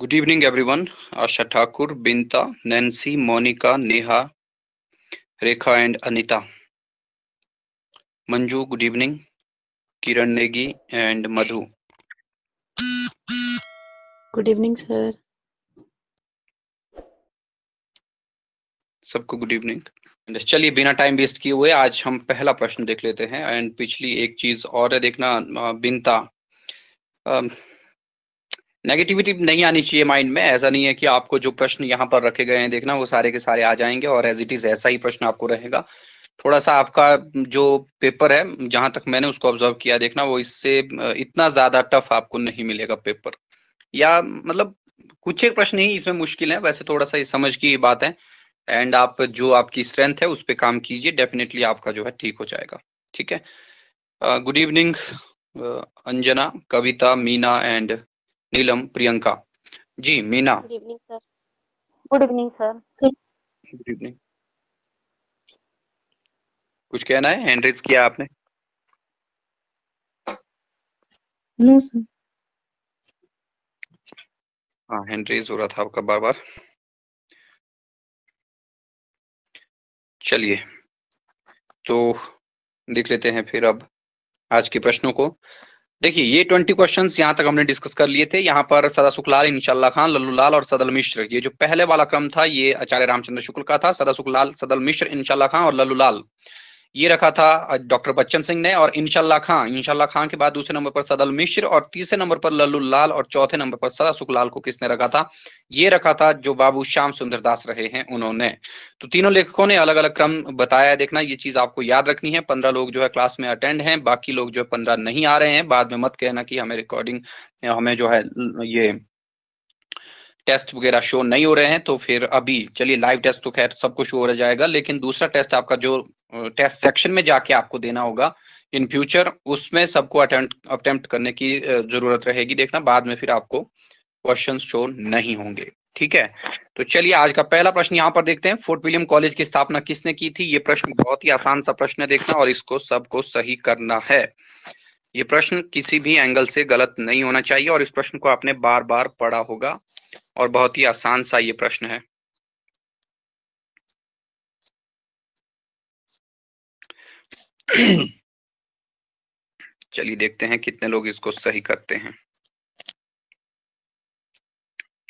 Good evening everyone Asha Thakur Binta Nancy Monika Neha Rekha and Anita Manju good evening Kiran Negi and Madhu good evening sir सबको good evening चलिए बिना time waste किए हुए आज हम पहला प्रश्न देख लेते हैं एंड पिछली एक चीज और है देखना बिंता नेगेटिविटी नहीं आनी चाहिए माइंड में ऐसा नहीं है कि आपको जो प्रश्न यहाँ पर रखे गए हैं देखना वो सारे के सारे आ जाएंगे और एज इट इज ऐसा ही प्रश्न आपको रहेगा थोड़ा सा आपका जो पेपर है जहां तक मैंने उसको ऑब्जर्व किया देखना वो इससे इतना ज्यादा टफ आपको नहीं मिलेगा पेपर या मतलब कुछ एक प्रश्न ही इसमें मुश्किल है वैसे थोड़ा सा ये समझ की बात है एंड आप जो आपकी स्ट्रेंथ है उस पर काम कीजिए डेफिनेटली आपका जो है ठीक हो जाएगा ठीक है good evening Anjana Kavita Meena and Neelam Priyanka ji Meena good evening sir good evening sir good evening कुछ कहना है हैंड किया आपने नो सर हाँ हैंड रेज हो रहा था आपका बार बार चलिए तो देख लेते हैं फिर अब आज के प्रश्नों को देखिए ये ट्वेंटी क्वेश्चन यहाँ तक हमने डिस्कस कर लिए थे यहाँ पर सदा सुखलाल इनशाला खान लाल और सदल मिश्र ये जो पहले वाला क्रम था ये आचार्य रामचंद्र शुक्ल का था सदा सुखलाल सदल मिश्र इंशाला खान और लल्लू लाल ये रखा था डॉक्टर बच्चन सिंह ने और इनशाला खान इनशाला खान के बाद दूसरे नंबर पर सदल मिश्र और तीसरे नंबर पर लल्लू लाल और चौथे नंबर पर सदा सुखलाल को किसने रखा था ये रखा था जो बाबू श्याम सुंदरदास रहे हैं उन्होंने तो तीनों लेखकों ने अलग अलग क्रम बताया है देखना ये चीज आपको याद रखनी है पंद्रह लोग जो है क्लास में अटेंड है बाकी लोग जो है पंद्रह नहीं आ रहे हैं बाद में मत कहना की हमें रिकॉर्डिंग हमें जो है ये टेस्ट वगैरह शो नहीं हो रहे हैं तो फिर अभी चलिए लाइव टेस्ट तो खैर सबको शो हो जाएगा लेकिन दूसरा टेस्ट आपका जो टेस्ट सेक्शन में जाके आपको देना होगा इन फ्यूचर उसमें सबको अटेम्प्ट करने की जरूरत रहेगी देखना बाद में फिर आपको क्वेश्चन शो नहीं होंगे ठीक है तो चलिए आज का पहला प्रश्न यहाँ पर देखते हैं फोर्ट विलियम कॉलेज की स्थापना किसने की थी ये प्रश्न बहुत ही आसान सा प्रश्न है देखना और इसको सबको सही करना है ये प्रश्न किसी भी एंगल से गलत नहीं होना चाहिए और इस प्रश्न को आपने बार बार पढ़ा होगा और बहुत ही आसान सा ये प्रश्न है चलिए देखते हैं कितने लोग इसको सही करते हैं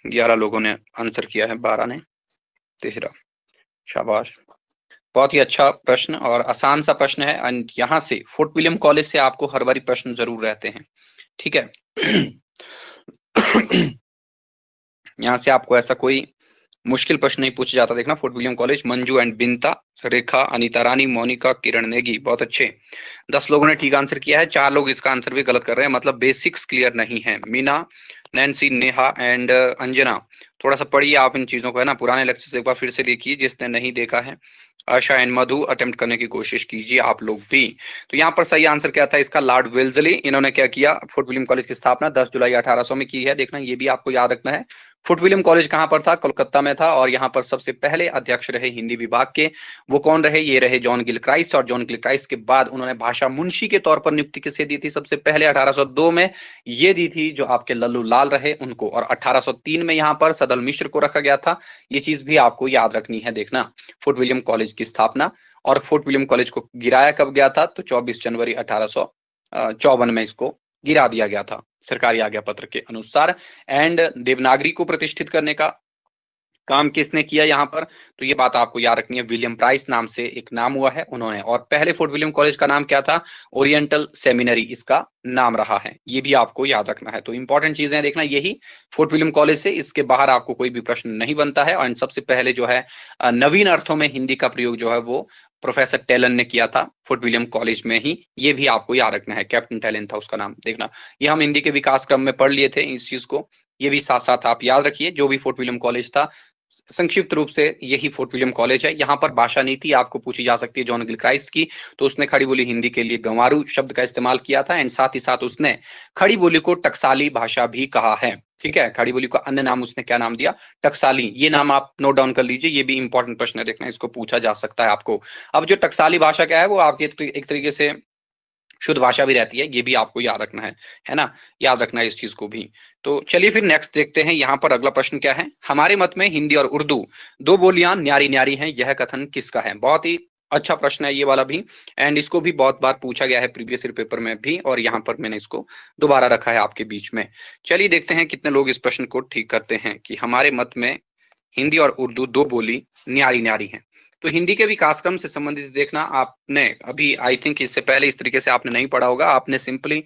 ग्यारह लोगों ने आंसर किया है बारह ने तेरह शाबाश बहुत ही अच्छा प्रश्न और आसान सा प्रश्न है एंड यहाँ से फोर्ट विलियम कॉलेज से आपको हर बारी प्रश्न जरूर रहते हैं ठीक है यहाँ से आपको ऐसा कोई मुश्किल प्रश्न नहीं पूछा जाता देखना Fort William college Manju and Binta Rekha Anita Rani Monika Kiran Negi बहुत अच्छे दस लोगों ने ठीक आंसर किया है चार लोग इसका आंसर भी गलत कर रहे हैं मतलब बेसिक्स क्लियर नहीं है मीना नैन्सी नेहा एंड अंजना थोड़ा सा पढ़िए आप इन चीजों को है ना पुराने लेक्चर से एक बार फिर से देखिए जिसने नहीं देखा है आशा एंड मधु अटेम्प्ट करने की कोशिश कीजिए आप लोग भी तो यहाँ पर सही आंसर क्या था इसका लॉर्ड विल्जली इन्होंने क्या किया फोर्ट विलियम कॉलेज की स्थापना 10 जुलाई 1800 में की है देखना ये भी आपको याद रखना है फुट विलियम कॉलेज कहाँ पर था कोलकाता में था और यहाँ पर सबसे पहले अध्यक्ष रहे हिंदी विभाग के वो कौन रहे ये रहे जॉन गिल क्राइस्ट और जॉन गिल क्राइस्ट के बाद उन्होंने भाषा मुंशी के तौर पर नियुक्ति किसे दी थी सबसे पहले 1802 में ये दी थी जो आपके लल्लू लाल रहे उनको और 1803 में यहाँ पर सदल मिश्र को रखा गया था ये चीज भी आपको याद रखनी है देखना फोर्ट विलियम कॉलेज की स्थापना और फोर्ट विलियम कॉलेज को गिराया कब गया था तो चौबीस जनवरी अठारह चौवन में इसको गिरा दिया गया था सरकारी आज्ञा पत्र के अनुसार एंड देवनागरी को प्रतिष्ठित करने का काम किसने किया यहाँ पर तो ये बात आपको याद रखनी है विलियम प्राइस नाम से एक नाम हुआ है उन्होंने और पहले फोर्ट विलियम कॉलेज का नाम क्या था ओरिएंटल सेमिनरी इसका नाम रहा है ये भी आपको याद रखना है तो इंपॉर्टेंट चीजें देखना यही फोर्ट विलियम कॉलेज से इसके बाहर आपको कोई भी प्रश्न नहीं बनता है और सबसे पहले जो है नवीन अर्थों में हिंदी का प्रयोग जो है वो प्रोफेसर टेलन ने किया था फोर्ट विलियम कॉलेज में ही ये भी आपको याद रखना है कैप्टन टेलन था उसका नाम देखना ये हम हिंदी के विकास क्रम में पढ़ लिए थे इस चीज को ये भी साथ साथ आप याद रखिए जो भी फोर्ट विलियम कॉलेज था संक्षिप्त रूप से यही फोर्ट विलियम कॉलेज है यहाँ पर भाषा नीति आपको पूछी जा सकती है जॉन गिल क्राइस्ट की तो उसने खड़ी बोली हिंदी के लिए गंवारू शब्द का इस्तेमाल किया था एंड साथ ही साथ उसने खड़ी बोली को टक्साली भाषा भी कहा है ठीक है खड़ी बोली का अन्य नाम उसने क्या नाम दिया टक्साली ये नाम आप नोट डाउन कर लीजिए ये भी इंपॉर्टेंट प्रश्न है देखना इसको पूछा जा सकता है आपको अब जो टक्साली भाषा क्या है वो आपके एक तरीके से शुद्ध भाषा भी रहती है ये भी आपको याद रखना है है ना याद रखना है इस चीज को भी तो चलिए फिर नेक्स्ट देखते हैं यहाँ पर अगला प्रश्न क्या है हमारे मत में हिंदी और उर्दू दो बोलियां न्यारी न्यारी हैं यह कथन किसका है बहुत ही अच्छा प्रश्न है ये वाला भी एंड इसको भी बहुत बार पूछा गया है प्रीवियस पेपर में भी और यहाँ पर मैंने इसको दोबारा रखा है आपके बीच में चलिए देखते हैं कितने लोग इस प्रश्न को ठीक करते हैं कि हमारे मत में हिंदी और उर्दू दो बोली न्यारी न्यारी है तो हिंदी के विकासक्रम से संबंधित देखना आपने अभी आई थिंक इससे पहले इस तरीके से आपने नहीं पढ़ा होगा आपने सिंपली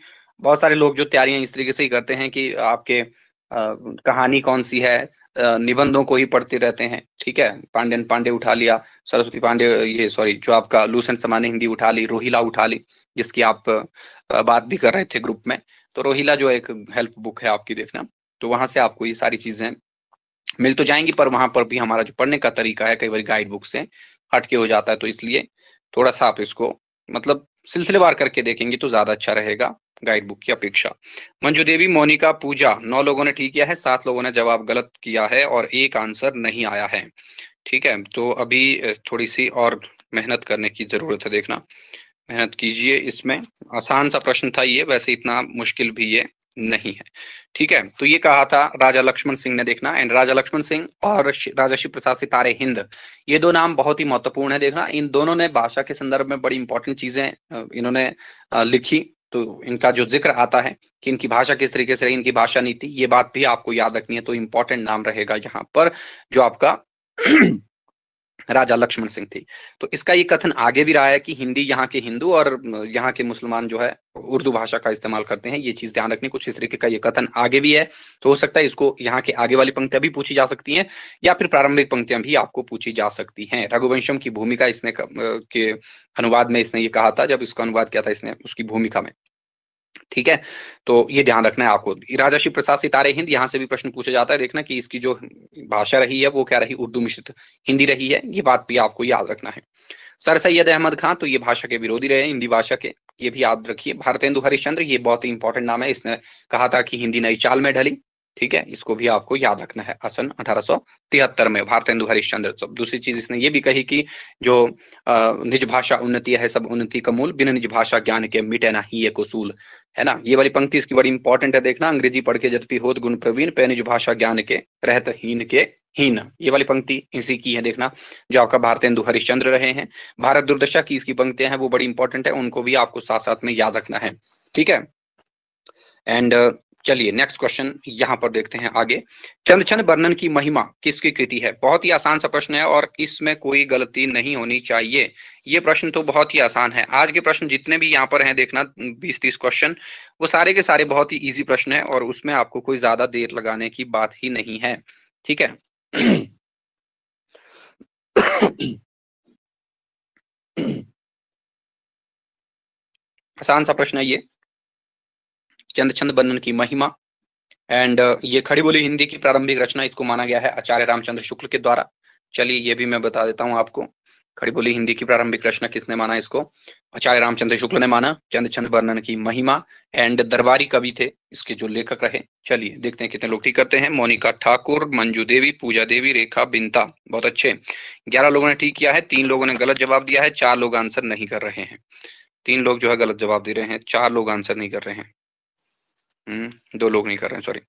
बहुत सारे लोग जो तैयारियां इस तरीके से ही करते हैं कि आपके आ, कहानी कौन सी है निबंधों को ही पढ़ते रहते हैं ठीक है पांडेन पांडे उठा लिया सरस्वती पांडे ये सॉरी जो आपका लूसेंट समान हिंदी उठा ली रोहिला उठा ली जिसकी आप बात भी कर रहे थे ग्रुप में तो रोहिला जो एक हेल्प बुक है आपकी देखना तो वहां से आपको ये सारी चीजें मिल तो जाएंगी पर वहां पर भी हमारा जो पढ़ने का तरीका है कई बार गाइड बुक से हटके हो जाता है तो इसलिए थोड़ा सा आप इसको मतलब सिलसिलेवार करके देखेंगे तो ज्यादा अच्छा रहेगा गाइड बुक की अपेक्षा मंजू देवी मोनिका पूजा नौ लोगों ने ठीक किया है सात लोगों ने जवाब गलत किया है और एक आंसर नहीं आया है ठीक है तो अभी थोड़ी सी और मेहनत करने की जरूरत है देखना मेहनत कीजिए इसमें आसान सा प्रश्न था ये वैसे इतना मुश्किल भी ये नहीं है ठीक है तो ये कहा था राजा लक्ष्मण सिंह ने देखना एंड राजा लक्ष्मण सिंह और राजा शिव प्रसाद सितारे हिंद ये दो नाम बहुत ही महत्वपूर्ण है देखना इन दोनों ने भाषा के संदर्भ में बड़ी इंपॉर्टेंट चीजें इन्होंने लिखी तो इनका जो जिक्र आता है कि इनकी भाषा किस तरीके से रही इनकी भाषा नीति ये बात भी आपको याद रखनी है तो इंपॉर्टेंट नाम रहेगा यहाँ पर जो आपका राजा लक्ष्मण सिंह थी तो इसका ये कथन आगे भी रहा है कि हिंदी यहाँ के हिंदू और यहाँ के मुसलमान जो है उर्दू भाषा का इस्तेमाल करते हैं ये चीज ध्यान रखनी कुछ इस तरीके का ये कथन आगे भी है तो हो सकता है इसको यहाँ के आगे वाली पंक्तियां भी पूछी जा सकती हैं या फिर प्रारंभिक पंक्तियां भी आपको पूछी जा सकती हैं रघुवंशम की भूमिका इसने के अनुवाद में इसने ये कहा था जब इसका अनुवाद किया था इसने उसकी भूमिका में ठीक है तो ये ध्यान रखना है आपको राजा शिव प्रसाद सितारे हिंद यहाँ से भी प्रश्न पूछा जाता है देखना कि इसकी जो भाषा रही है वो क्या रही उर्दू मिश्रित हिंदी रही है ये बात भी आपको याद रखना है सर सैयद अहमद खान तो ये भाषा के विरोधी रहे हिंदी भाषा के ये भी याद रखिए भारतेंदु हरिश्चंद्र ये बहुत ही इंपॉर्टेंट नाम है इसने कहा था कि हिंदी नई चाल में ढली ठीक है इसको भी आपको याद रखना है आसन अठारह में भारत हिंदू हरिश्चंद्र उत्सव दूसरी चीज इसने ये भी कही कि जो निज भाषा उन्नति है सब उन्नति का मूल बिना निज भाषा ज्ञान के मिटे ना ही एक उसूल है ना ये वाली पंक्ति इसकी बड़ी इंपॉर्टेंट है देखना अंग्रेजी पढ़ के जतपी होत गुण प्रवीण पे निज भाषा ज्ञान के रहत हीन के हीन ये वाली पंक्ति इसी की है देखना जो आपका भारत हिंदू हरिश्चंद्र रहे हैं भारत दुर्दशा की इसकी पंक्तियां हैं वो बड़ी इंपॉर्टेंट है उनको भी आपको साथ साथ में याद रखना है ठीक है एंड चलिए नेक्स्ट क्वेश्चन यहाँ पर देखते हैं आगे चंद्रचंद वर्णन की महिमा किसकी कृति है बहुत ही आसान सा प्रश्न है और इसमें कोई गलती नहीं होनी चाहिए ये प्रश्न तो बहुत ही आसान है आज के प्रश्न जितने भी यहाँ पर हैं देखना बीस तीस क्वेश्चन वो सारे के सारे बहुत ही इजी प्रश्न है और उसमें आपको कोई ज्यादा देर लगाने की बात ही नहीं है ठीक है आसान सा प्रश्न है ये चंद छंद बंधन की महिमा एंड uh, ये खड़ी बोली हिंदी की प्रारंभिक रचना इसको माना गया है आचार्य रामचंद्र शुक्ल के द्वारा चलिए ये भी मैं बता देता हूँ आपको खड़ी बोली हिंदी की प्रारंभिक रचना किसने माना इसको आचार्य रामचंद्र शुक्ल ने माना चंद छंद वर्णन की महिमा एंड दरबारी कवि थे इसके जो लेखक रहे चलिए देखते हैं कितने लोग ठीक करते हैं मोनिका ठाकुर मंजू देवी पूजा देवी रेखा बिंता बहुत अच्छे ग्यारह लोगों ने ठीक किया है तीन लोगों ने गलत जवाब दिया है चार लोग आंसर नहीं कर रहे हैं तीन लोग जो है गलत जवाब दे रहे हैं चार लोग आंसर नहीं कर रहे हैं हम्म, दो लोग नहीं कर रहे हैं सॉरी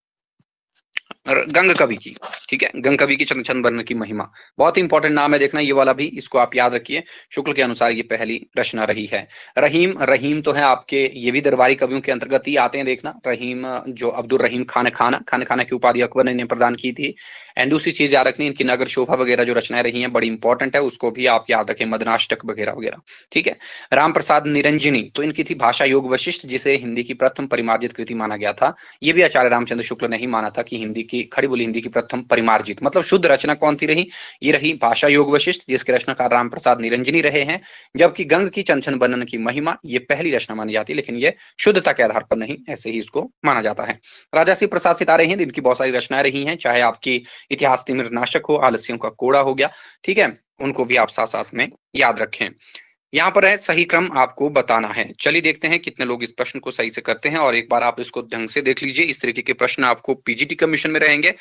गंग कवि की ठीक है गंग कवि की चंद्रचंद वर्ण की महिमा बहुत ही इंपॉर्टेंट नाम है देखना ये वाला भी इसको आप याद रखिए शुक्ल के अनुसार ये पहली रचना रही है रहीम रहीम तो है आपके ये भी दरबारी कवियों के अंतर्गत ही आते हैं देखना रहीम जो अब्दुल रहीम खान खाना खान खाना की उपाधि अकबर ने इन्हें प्रदान की थी एंड दूसरी चीज याद रखनी इनकी नगर शोभा वगैरह जो रचनाएं रही है बड़ी इंपॉर्टेंट है उसको भी आप याद रखें मदनाष्टक वगैरह वगैरह ठीक है राम प्रसाद निरंजनी तो इनकी थी भाषा योग वशिष्ठ जिसे हिंदी की प्रथम परिमार्जित कृति माना गया था ये भी आचार्य रामचंद्र शुक्ल ने ही माना था कि हिंदी की खड़ी बोली हिंदी की प्रथम परिमार्जित मतलब शुद्ध रचना कौन सी रही ये रही भाषा योग वशिष्ठ जिसके रचनाकार राम प्रसाद निरंजनी रहे हैं जबकि गंग की चंचन बनन की महिमा ये पहली रचना मानी जाती है लेकिन ये शुद्धता के आधार पर नहीं ऐसे ही इसको माना जाता है राजा श्री प्रसाद सितारे हैं इनकी बहुत सारी रचनाएं रही हैं चाहे आपकी इतिहास तिमिर नाशक हो आलस्यों का कोड़ा हो गया ठीक है उनको भी आप साथ साथ में याद रखें यहाँ पर है सही क्रम आपको बताना है चलिए देखते हैं कितने लोग इस प्रश्न को सही से करते हैं और एक बार आप इसको ढंग से देख लीजिए इस तरीके के प्रश्न आपको पीजीटी कमीशन में रहेंगे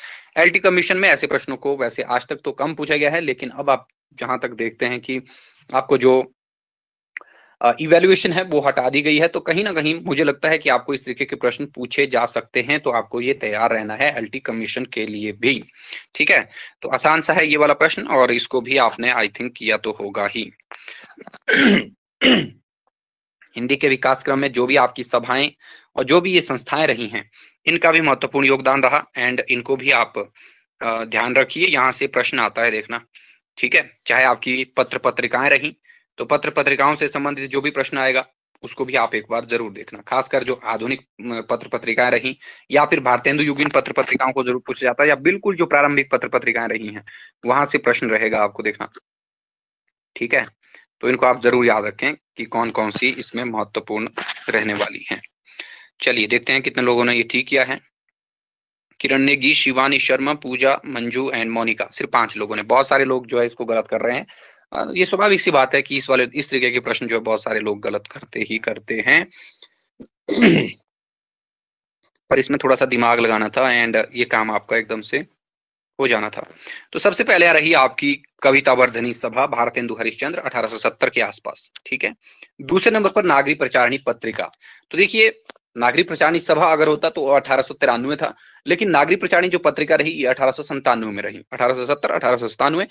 एलटी कमीशन में ऐसे प्रश्नों को वैसे आज तक तो कम पूछा गया है लेकिन अब आप जहां तक देखते हैं कि आपको जो इवेल्युएशन है वो हटा दी गई है तो कहीं ना कहीं मुझे लगता है कि आपको इस तरीके के प्रश्न पूछे जा सकते हैं तो आपको ये तैयार रहना है एलटी कमीशन के लिए भी ठीक है तो आसान सा है ये वाला प्रश्न और इसको भी आपने आई थिंक किया तो होगा ही हिंदी के विकास क्रम में जो भी आपकी सभाएं और जो भी ये संस्थाएं रही हैं इनका भी महत्वपूर्ण योगदान रहा एंड इनको भी आप ध्यान रखिए यहाँ से प्रश्न आता है देखना ठीक है चाहे आपकी पत्र पत्रिकाएं रही तो पत्र पत्रिकाओं से संबंधित जो भी प्रश्न आएगा उसको भी आप एक बार जरूर देखना खासकर जो आधुनिक पत्र पत्रिकाएं रही या फिर भारतेंदु युगीन पत्र पत्रिकाओं को जरूर पूछा जाता है या बिल्कुल जो प्रारंभिक पत्र पत्रिकाएं रही हैं वहां से प्रश्न रहेगा आपको देखना ठीक है तो इनको आप जरूर याद रखें कि कौन कौन सी इसमें महत्वपूर्ण रहने वाली है चलिए देखते हैं कितने लोगों ने ये ठीक किया है किरण नेगी शिवानी शर्मा पूजा मंजू एंड मोनिका सिर्फ पांच लोगों ने बहुत सारे लोग जो है इसको गलत कर रहे हैं हाँ, ये स्वाभाविक सी बात है कि इस वाले इस तरीके के प्रश्न जो है बहुत सारे लोग गलत करते ही करते हैं पर इसमें थोड़ा सा दिमाग लगाना था एंड ये काम आपका एकदम से हो जाना था तो सबसे पहले आ रही आपकी कविता वर्धनी सभा भारत हिंदू हरिश्चंद्र 1870 के आसपास ठीक है दूसरे नंबर पर नागरी प्रचारणी पत्रिका तो देखिए नागरी प्रचारणी सभा अगर होता तो अठारह था लेकिन नागरी प्रचारणी जो पत्रिका रही ये अठारह में रही अठारह सौ सत्तर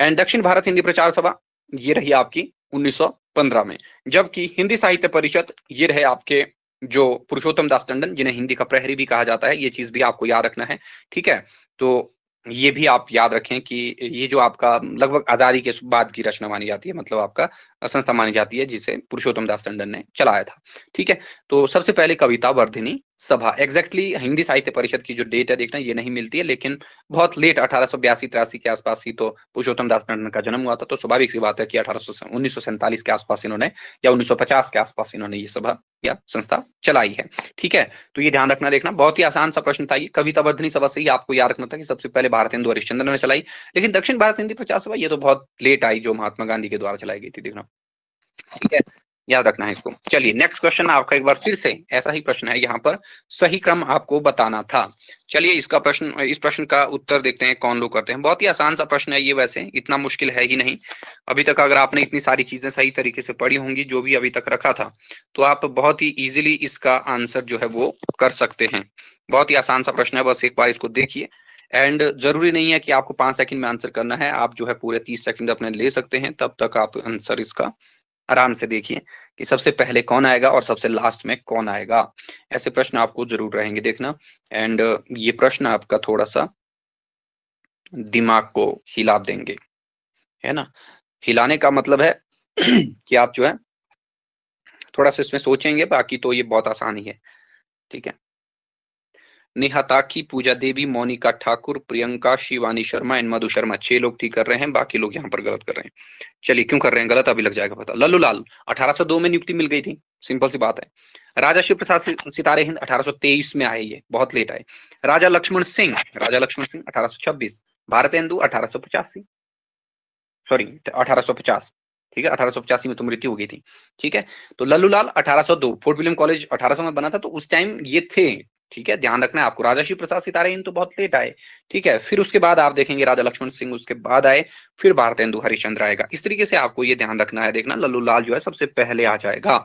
एंड दक्षिण भारत हिंदी प्रचार सभा ये रही आपकी 1915 में जबकि हिंदी साहित्य परिषद ये रहे आपके जो पुरुषोत्तम दास टंडन जिन्हें हिंदी का प्रहरी भी कहा जाता है ये चीज भी आपको याद रखना है ठीक है तो ये भी आप याद रखें कि ये जो आपका लगभग आजादी के बाद की रचना मानी जाती है मतलब आपका संस्था मानी जाती है जिसे पुरुषोत्तम दास टंडन ने चलाया था ठीक है तो सबसे पहले कविता वर्धिनी सभा एग्जैक्टली exactly, हिंदी साहित्य परिषद की जो डेट है देखना ये नहीं मिलती है लेकिन बहुत लेट अठारह सौ बयासी तिरासी के आसपास ही तो पुरुषोत्तम दास टंडन का जन्म हुआ था तो स्वाभाविक सी बात है कि अठारह उन्नीस के आसपास इन्होंने या 1950 के आसपास इन्होंने ये सभा या संस्था चलाई है ठीक है तो ये ध्यान रखना देखना बहुत ही आसान सा प्रश्न था ये कविता वर्धनी सभा से ही आपको याद रखना था कि सबसे पहले भारत हिंदू हरिश्चंद्र ने चलाई लेकिन दक्षिण भारत हिंदी प्रचार सभा ये तो बहुत लेट आई जो महात्मा गांधी के द्वारा चलाई गई थी देखना ठीक है याद रखना है इसको चलिए नेक्स्ट क्वेश्चन आपका एक बार फिर से ऐसा ही प्रश्न है यहाँ पर सही क्रम आपको बताना था चलिए इसका प्रश्न इस प्रश्न का उत्तर देखते हैं कौन लोग करते हैं बहुत ही आसान सा प्रश्न है ये वैसे इतना मुश्किल है ही नहीं अभी तक अगर आपने इतनी सारी चीजें सही तरीके से पढ़ी होंगी जो भी अभी तक रखा था तो आप बहुत ही इजिली इसका आंसर जो है वो कर सकते हैं बहुत ही आसान सा प्रश्न है बस एक बार इसको देखिए एंड जरूरी नहीं है कि आपको पांच सेकंड में आंसर करना है आप जो है पूरे तीस सेकंड अपने ले सकते हैं तब तक आप आंसर इसका आराम से देखिए कि सबसे पहले कौन आएगा और सबसे लास्ट में कौन आएगा ऐसे प्रश्न आपको जरूर रहेंगे देखना एंड ये प्रश्न आपका थोड़ा सा दिमाग को हिला देंगे है ना हिलाने का मतलब है कि आप जो है थोड़ा सा इसमें सोचेंगे बाकी तो ये बहुत आसान ही है ठीक है नेहाताकी पूजा देवी मोनिका ठाकुर प्रियंका शिवानी शर्मा एंड मधु शर्मा छह लोग ठीक कर रहे हैं बाकी लोग यहाँ पर गलत कर रहे हैं चलिए क्यों कर रहे हैं गलत अभी लग जाएगा पता लल्लू लाल दो में नियुक्ति मिल गई थी सिंपल सी बात है राजा शिव प्रसाद सितारे हिंद तेईस में आए ये बहुत लेट आए राजा लक्ष्मण सिंह राजा लक्ष्मण सिंह छब्बीस भारत हिंदू अठारह सॉरी पचास ठीक है अठारह पचासी में तो मृत्यु हो गई थी ठीक है तो लल्लू लाल अठारह सौ दो फोर्ट विलियम कॉलेज अठारह सौ में बना था तो उस टाइम ये थे ठीक है ध्यान रखना है आपको राजा शिव प्रसाद सितारे इन तो बहुत लेट आए ठीक है फिर उसके बाद आप देखेंगे राजा लक्ष्मण सिंह उसके बाद आए फिर भारतेंदु हरिश्चंद्र आएगा इस तरीके से आपको ये ध्यान रखना है देखना लल्लू लाल जो है सबसे पहले आ जाएगा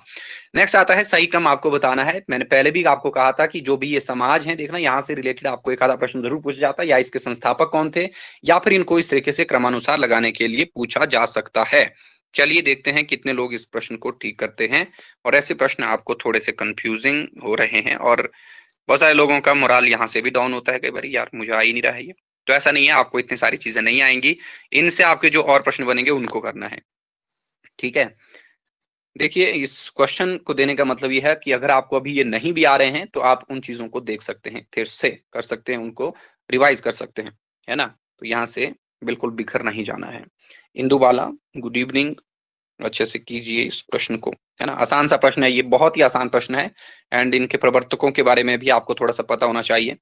नेक्स्ट आता है सही क्रम आपको बताना है मैंने पहले भी आपको कहा था कि जो भी ये समाज है देखना यहाँ से रिलेटेड आपको एक आधा प्रश्न जरूर पूछा जाता है या इसके संस्थापक कौन थे या फिर इनको इस तरीके से क्रमानुसार लगाने के लिए पूछा जा सकता है चलिए देखते हैं कितने लोग इस प्रश्न को ठीक करते हैं और ऐसे प्रश्न आपको थोड़े से कंफ्यूजिंग हो रहे हैं और बहुत सारे लोगों का मोराल यहाँ से भी डाउन होता है कई बार यार मुझे आ ही नहीं रहा है ये तो ऐसा नहीं है आपको इतनी सारी चीजें नहीं आएंगी इनसे आपके जो और प्रश्न बनेंगे उनको करना है ठीक है देखिए इस क्वेश्चन को देने का मतलब यह है कि अगर आपको अभी ये नहीं भी आ रहे हैं तो आप उन चीजों को देख सकते हैं फिर से कर सकते हैं उनको रिवाइज कर सकते हैं है ना तो यहाँ से बिल्कुल बिखर नहीं जाना है इंदू बाला गुड इवनिंग अच्छे से कीजिए इस प्रश्न को है ना आसान सा प्रश्न है ये बहुत ही आसान प्रश्न है एंड इनके प्रवर्तकों के बारे में भी आपको थोड़ा सा पता होना चाहिए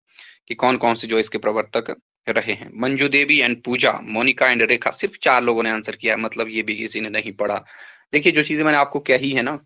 कि कौन कौन से जो इसके प्रवर्तक रहे हैं Manju Devi and Puja Monica and Rekha सिर्फ चार लोगों ने आंसर किया मतलब ये भी किसी ने नहीं पढ़ा देखिए जो चीजें मैंने आपको कही है ना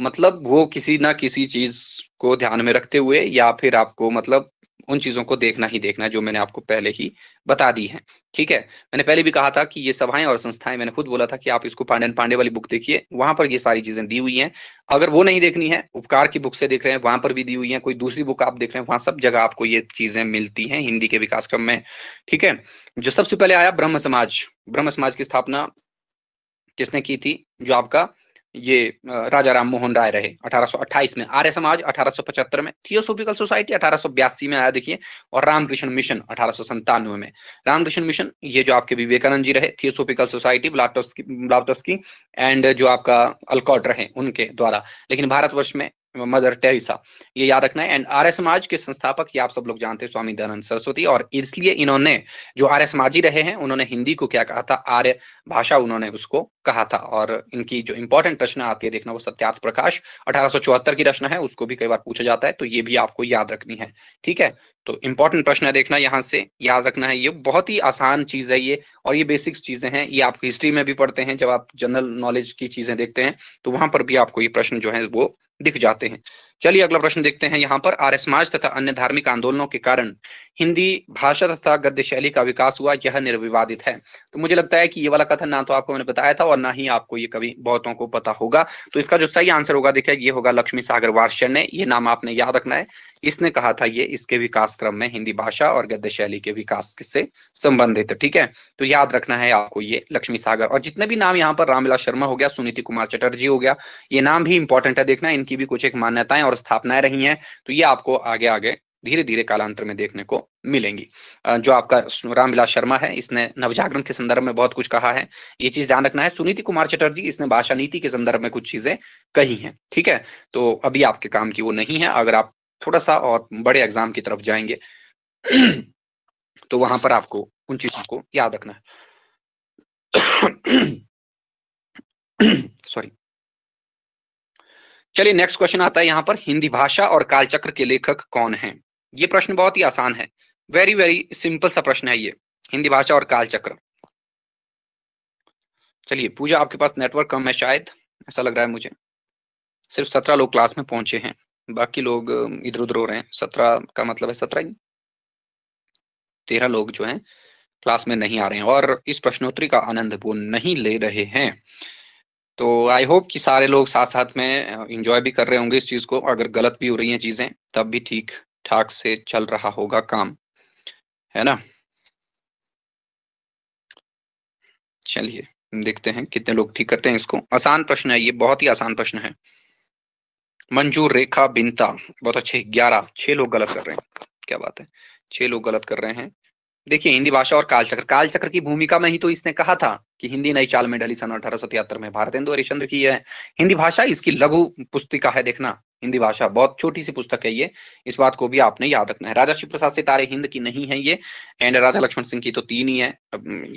मतलब वो किसी ना किसी चीज को ध्यान में रखते हुए या फिर आपको मतलब उन चीजों को देखना ही देखना जो मैंने आपको पहले ही बता दी है ठीक है मैंने पहले भी कहा था कि ये सभाएं और संस्थाएं मैंने खुद बोला था कि आप इसको पांडे पांडे वाली बुक देखिए वहां पर ये सारी चीजें दी हुई हैं अगर वो नहीं देखनी है उपकार की बुक से देख रहे हैं वहां पर भी दी हुई है कोई दूसरी बुक आप देख रहे हैं वहां सब जगह आपको ये चीजें मिलती हैं हिंदी के विकास क्रम में ठीक है जो सबसे पहले आया ब्रह्म समाज ब्रह्म समाज की स्थापना किसने की थी जो आपका ये राजा राम मोहन राय रहे 1828 में आर्य समाज 1875 में थियोसोफिकल सोसाइटी अठारह में आया देखिए और रामकृष्ण मिशन अठारह में रामकृष्ण मिशन ये जो आपके विवेकानंद जी रहे theosophical society Blavatsky Blavatsky and जो आपका अलकॉट रहे उनके द्वारा लेकिन भारतवर्ष में मदर टेरिसा ये याद रखना है एंड आर्य समाज के संस्थापक ये आप सब लोग जानते हैं स्वामी दयानंद सरस्वती और इसलिए इन्होंने जो आर्य समाजी रहे हैं उन्होंने हिंदी को क्या कहा था आर्य भाषा उन्होंने उसको कहा था और इनकी जो इंपॉर्टेंट रचना आती है देखना वो सत्यार्थ प्रकाश अठारह की रचना है उसको भी कई बार पूछा जाता है तो ये भी आपको याद रखनी है ठीक है तो इंपॉर्टेंट प्रश्न है देखना यहाँ से याद रखना है ये बहुत ही आसान चीज है ये और ये बेसिक्स चीजें हैं ये आप हिस्ट्री में भी पढ़ते हैं जब आप जनरल नॉलेज की चीजें देखते हैं तो वहां पर भी आपको ये प्रश्न जो है वो दिख जाते हैं चलिए अगला प्रश्न देखते हैं यहाँ पर आर्य समाज तथा अन्य धार्मिक आंदोलनों के कारण हिंदी भाषा तथा गद्य शैली का विकास हुआ यह निर्विवादित है तो मुझे लगता है कि ये वाला कथन ना तो आपको मैंने बताया था और ना ही आपको ये कभी बहुतों को पता होगा तो इसका जो सही आंसर होगा देखिए ये होगा लक्ष्मी सागर वार्षण ने ये नाम आपने याद रखना है इसने कहा था ये इसके विकास क्रम में हिंदी भाषा और गद्य शैली के विकास से संबंधित ठीक है तो याद रखना है आपको ये लक्ष्मी सागर और जितने भी नाम यहाँ पर रामविलास शर्मा हो गया सुनीति कुमार चटर्जी हो गया ये नाम भी इंपॉर्टेंट है देखना इनकी भी कुछ एक मान्यताएं और स्थापनाएं रही हैं तो ये आपको आगे आगे धीरे धीरे कालांतर में देखने को मिलेंगी जो आपका रामविलास शर्मा है इसने नवजागरण के संदर्भ में बहुत कुछ कहा है ये चीज ध्यान रखना है सुनीति कुमार चटर्जी इसने भाषा नीति के संदर्भ में कुछ चीजें कही हैं ठीक है तो अभी आपके काम की वो नहीं है अगर आप थोड़ा सा और बड़े एग्जाम की तरफ जाएंगे तो वहां पर आपको उन चीजों को याद रखना है सॉरी चलिए नेक्स्ट क्वेश्चन आता है यहाँ पर हिंदी भाषा और कालचक्र के लेखक कौन है ये प्रश्न बहुत ही आसान है वेरी वेरी सिंपल सा प्रश्न है ये हिंदी भाषा और कालचक्र चलिए पूजा आपके पास नेटवर्क कम है शायद ऐसा लग रहा है मुझे सिर्फ सत्रह लोग क्लास में पहुंचे हैं बाकी लोग इधर उधर हो रहे हैं सत्रह का मतलब है सत्रह ही तेरह लोग जो हैं क्लास में नहीं आ रहे हैं और इस प्रश्नोत्तरी का आनंद वो नहीं ले रहे हैं तो आई होप कि सारे लोग साथ साथ में इंजॉय भी कर रहे होंगे इस चीज़ को अगर गलत भी हो रही हैं चीज़ें तब भी ठीक ठाक से चल रहा होगा काम है ना चलिए देखते हैं कितने लोग ठीक करते हैं इसको आसान प्रश्न है ये बहुत ही आसान प्रश्न है मंजूर रेखा बिंता बहुत अच्छे ग्यारह छह लोग गलत कर रहे हैं क्या बात है छह लोग गलत कर रहे हैं देखिए हिंदी भाषा और कालचक्र कालचक्र की भूमिका में ही तो इसने कहा था कि हिंदी नई चाल में ढली सन अठारह में हिंदू हरिश्चंद्र की है हिंदी भाषा इसकी लघु पुस्तिका है देखना हिंदी भाषा बहुत छोटी सी पुस्तक है ये इस बात को भी आपने याद रखना है राजा शिव प्रसाद से तारे हिंद की नहीं है ये एंड राजा लक्ष्मण सिंह की तो तीन ही है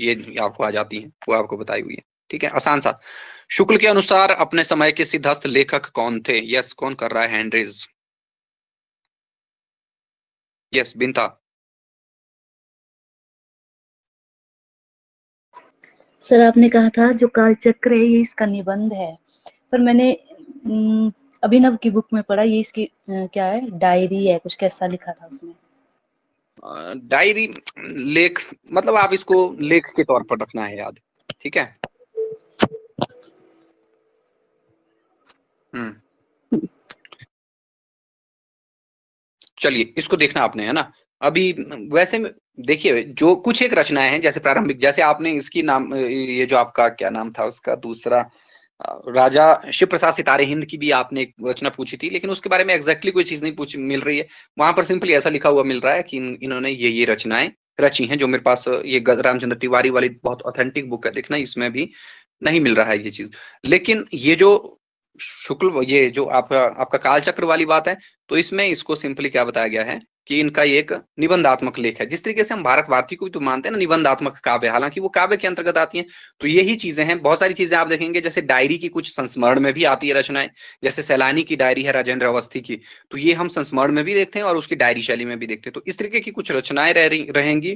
ये आपको आ जाती है वो आपको बताई हुई है ठीक है आसान सा शुक्ल के अनुसार अपने समय के सिद्धस्त लेखक कौन थे यस कौन कर रहा है हैंड्रेज यस बिंता सर आपने कहा था जो कालचक्र है ये इसका निबंध है पर मैंने अभिनव की बुक में पढ़ा ये इसकी क्या है डायरी है कुछ कैसा लिखा था उसमें डायरी लेख मतलब आप इसको लेख के तौर पर रखना है याद ठीक है हम्म। चलिए इसको देखना आपने है ना अभी वैसे देखिए जो कुछ एक रचनाएं हैं जैसे प्रारंभिक जैसे आपने इसकी नाम ये जो आपका क्या नाम था उसका दूसरा राजा शिव प्रसाद सितारे हिंद की भी आपने एक रचना पूछी थी लेकिन उसके बारे में एग्जैक्टली कोई चीज नहीं पूछ मिल रही है वहां पर सिंपली ऐसा लिखा हुआ मिल रहा है कि इन, इन्होंने ये ये रचनाएं रची हैं जो मेरे पास ये रामचंद्र तिवारी वाली बहुत ऑथेंटिक बुक है देखना इसमें भी नहीं मिल रहा है ये चीज लेकिन ये जो शुक्ल ये जो आपका आपका कालचक्र वाली बात है तो इसमें इसको सिंपली क्या बताया गया है कि इनका एक निबंधात्मक लेख है जिस तरीके से हम भारत भारती को भी तो मानते हैं ना निबंधात्मक काव्य हालांकि वो काव्य के अंतर्गत आती हैं तो यही चीजें हैं बहुत सारी चीजें आप देखेंगे जैसे डायरी की कुछ संस्मरण में भी आती है रचनाएं जैसे सैलानी की डायरी है राजेंद्र अवस्थी की तो ये हम संस्मरण में भी देखते हैं और उसकी डायरी शैली में भी देखते हैं तो इस तरीके की कुछ रचनाएं रह रहेंगी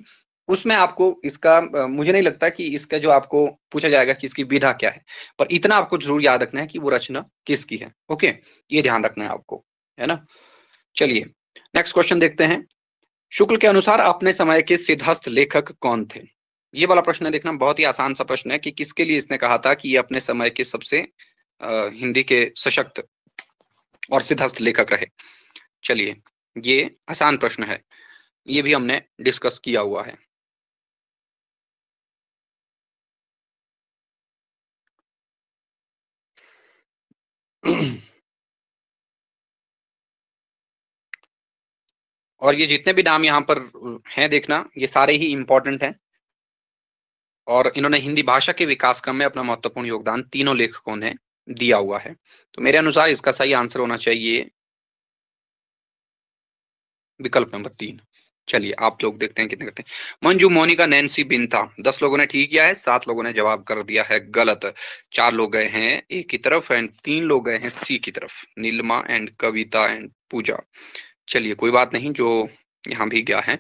उसमें आपको इसका मुझे नहीं लगता कि इसका जो आपको पूछा जाएगा कि इसकी विधा क्या है पर इतना आपको जरूर याद रखना है कि वो रचना किसकी है ओके ये ध्यान रखना है आपको है ना चलिए नेक्स्ट क्वेश्चन देखते हैं शुक्ल के अनुसार अपने समय के सिद्धस्त लेखक कौन थे ये वाला प्रश्न देखना बहुत ही आसान सा प्रश्न है कि किसके लिए इसने कहा था कि ये अपने समय के सबसे आ, हिंदी के सशक्त और सिद्धस्त लेखक रहे चलिए ये आसान प्रश्न है ये भी हमने डिस्कस किया हुआ है और ये जितने भी नाम यहाँ पर हैं देखना ये सारे ही इम्पोर्टेंट हैं और इन्होंने हिंदी भाषा के विकास क्रम में अपना महत्वपूर्ण योगदान तीनों लेखकों ने दिया हुआ है तो मेरे अनुसार इसका सही आंसर होना चाहिए विकल्प नंबर तीन चलिए आप लोग देखते हैं कितने करते हैं मंजू मोनिका नैन्सी बिंता दस लोगों ने ठीक किया है सात लोगों ने जवाब कर दिया है गलत चार लोग गए हैं ए की तरफ एंड तीन लोग गए हैं सी की तरफ नीलमा एंड कविता एंड पूजा चलिए कोई बात नहीं जो यहाँ भी गया है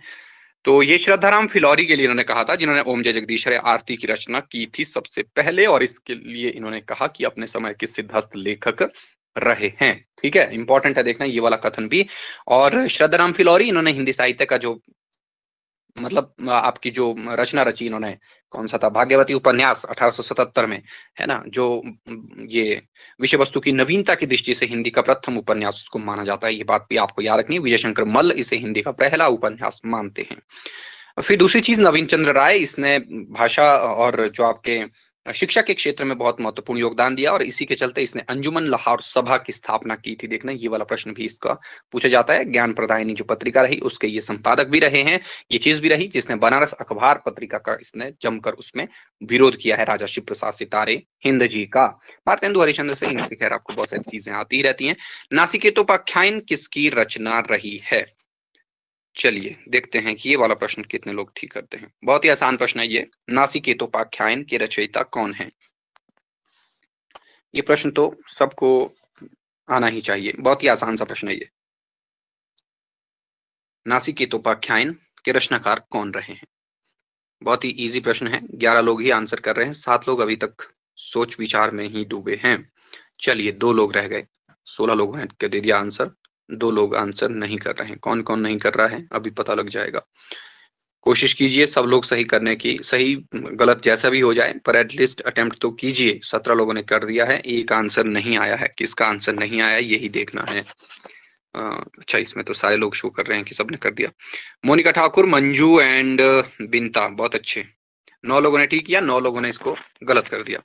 तो ये श्रद्धाराम फिलौरी के लिए इन्होंने कहा था जिन्होंने ओम जय जगदीश आरती की रचना की थी सबसे पहले और इसके लिए इन्होंने कहा कि अपने समय के सिद्धस्त लेखक रहे हैं ठीक है इंपॉर्टेंट है देखना ये वाला कथन भी और श्रद्धाराम फिलौरी इन्होंने हिंदी साहित्य का जो मतलब आपकी जो रचना रची इन्होंने कौन सा था भाग्यवती उपन्यास 1877 में है ना जो ये विषय वस्तु की नवीनता की दृष्टि से हिंदी का प्रथम उपन्यास उसको माना जाता है ये बात भी आपको याद रखनी विजय शंकर मल्ल इसे हिंदी का पहला उपन्यास मानते हैं फिर दूसरी चीज नवीन चंद्र राय इसने भाषा और जो आपके शिक्षा के क्षेत्र में बहुत महत्वपूर्ण योगदान दिया और इसी के चलते इसने अंजुमन लाहौर सभा की स्थापना की थी देखना ये वाला प्रश्न भी इसका पूछा जाता है ज्ञान प्रदायनी जो पत्रिका रही उसके ये संपादक भी रहे हैं ये चीज भी रही जिसने बनारस अखबार पत्रिका का इसने जमकर उसमें विरोध किया है राजा शिव प्रसाद सितारे हिंद जी का भारतेंदु हरिचंद्र सिंह से खैर आपको बहुत सारी चीजें आती ही रहती है नासिकेतोपाख्यान किसकी रचना रही है चलिए देखते हैं कि ये वाला प्रश्न कितने लोग ठीक करते हैं बहुत ही आसान प्रश्न है ये नासिकेतोपाख्यान के रचयिता कौन है ये प्रश्न तो सबको आना ही चाहिए बहुत ही आसान सा प्रश्न है ये नासिकेतोपाख्यान के रचनाकार कौन रहे हैं बहुत ही इजी प्रश्न है ग्यारह लोग ही आंसर कर रहे हैं सात लोग अभी तक सोच विचार में ही डूबे हैं चलिए दो लोग रह गए सोलह लोगों ने दे दिया आंसर दो लोग आंसर नहीं कर रहे हैं कौन कौन नहीं कर रहा है अभी पता लग जाएगा कोशिश कीजिए सब लोग सही करने की सही गलत जैसा भी हो जाए पर एटलीस्ट अटेम्प्ट तो कीजिए सत्रह लोगों ने कर दिया है एक आंसर नहीं आया है किसका आंसर नहीं आया यही देखना है अच्छा इसमें तो सारे लोग शो कर रहे हैं कि सबने कर दिया मोनिका ठाकुर मंजू एंड बिंता बहुत अच्छे नौ लोगों ने ठीक किया नौ लोगों ने इसको गलत कर दिया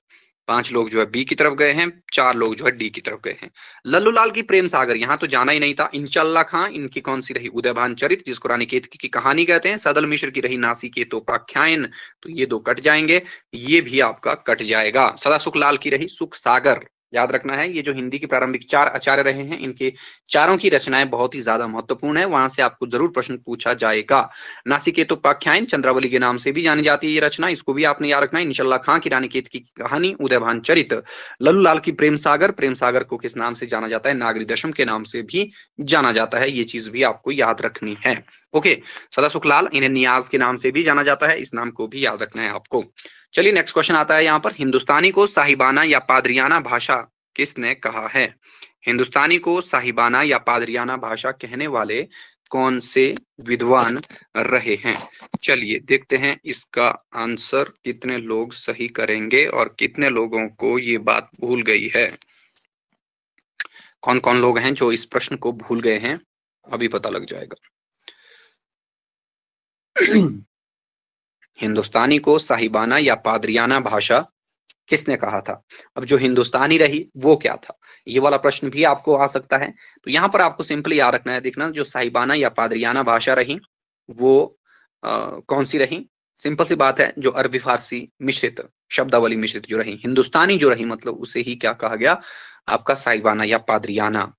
पांच लोग जो है बी की तरफ गए हैं चार लोग जो है डी की तरफ गए हैं लल्लू लाल की प्रेम सागर यहाँ तो जाना ही नहीं था इंशाला खां इनकी कौन सी रही उदयभान चरित जिसको रानी केत की कहानी कहते हैं सदल मिश्र की रही नासी के तो काख्यायन तो ये दो कट जाएंगे ये भी आपका कट जाएगा सदा सुख लाल की रही सुख सागर याद रखना है ये जो हिंदी के प्रारंभिक चार आचार्य रहे हैं इनके चारों की रचनाएं बहुत ही ज्यादा महत्वपूर्ण है वहां से आपको जरूर प्रश्न पूछा जाएगा उपाख्यान चंद्रावली के नाम से भी जानी जाती है ये रचना इसको भी आपने याद रखना है इनशाला खां की रानी केत की कहानी उदयभान चरित लल्लू लाल की प्रेम सागर प्रेम सागर को किस नाम से जाना जाता है नागरी दशम के नाम से भी जाना जाता है ये चीज भी आपको याद रखनी है ओके सदा सुखलाल इन्हें नियाज के नाम से भी जाना जाता है इस नाम को भी याद रखना है आपको चलिए नेक्स्ट क्वेश्चन आता है यहाँ पर हिंदुस्तानी को साहिबाना या पादरियाना भाषा किसने कहा है हिंदुस्तानी को साहिबाना या पादरियाना भाषा कहने वाले कौन से विद्वान रहे हैं चलिए देखते हैं इसका आंसर कितने लोग सही करेंगे और कितने लोगों को ये बात भूल गई है कौन कौन लोग हैं जो इस प्रश्न को भूल गए हैं अभी पता लग जाएगा हिंदुस्तानी को साहिबाना या पादरियाना भाषा किसने कहा था अब जो हिंदुस्तानी रही वो क्या था ये वाला प्रश्न भी आपको आ सकता है तो यहाँ पर आपको सिंपली याद रखना है देखना जो साहिबाना या पादरियाना भाषा रही वो आ, कौन सी रही सिंपल सी बात है जो अरबी फारसी मिश्रित शब्दावली मिश्रित जो रही हिंदुस्तानी जो रही मतलब उसे ही क्या कहा गया आपका साहिबाना या पादरियाना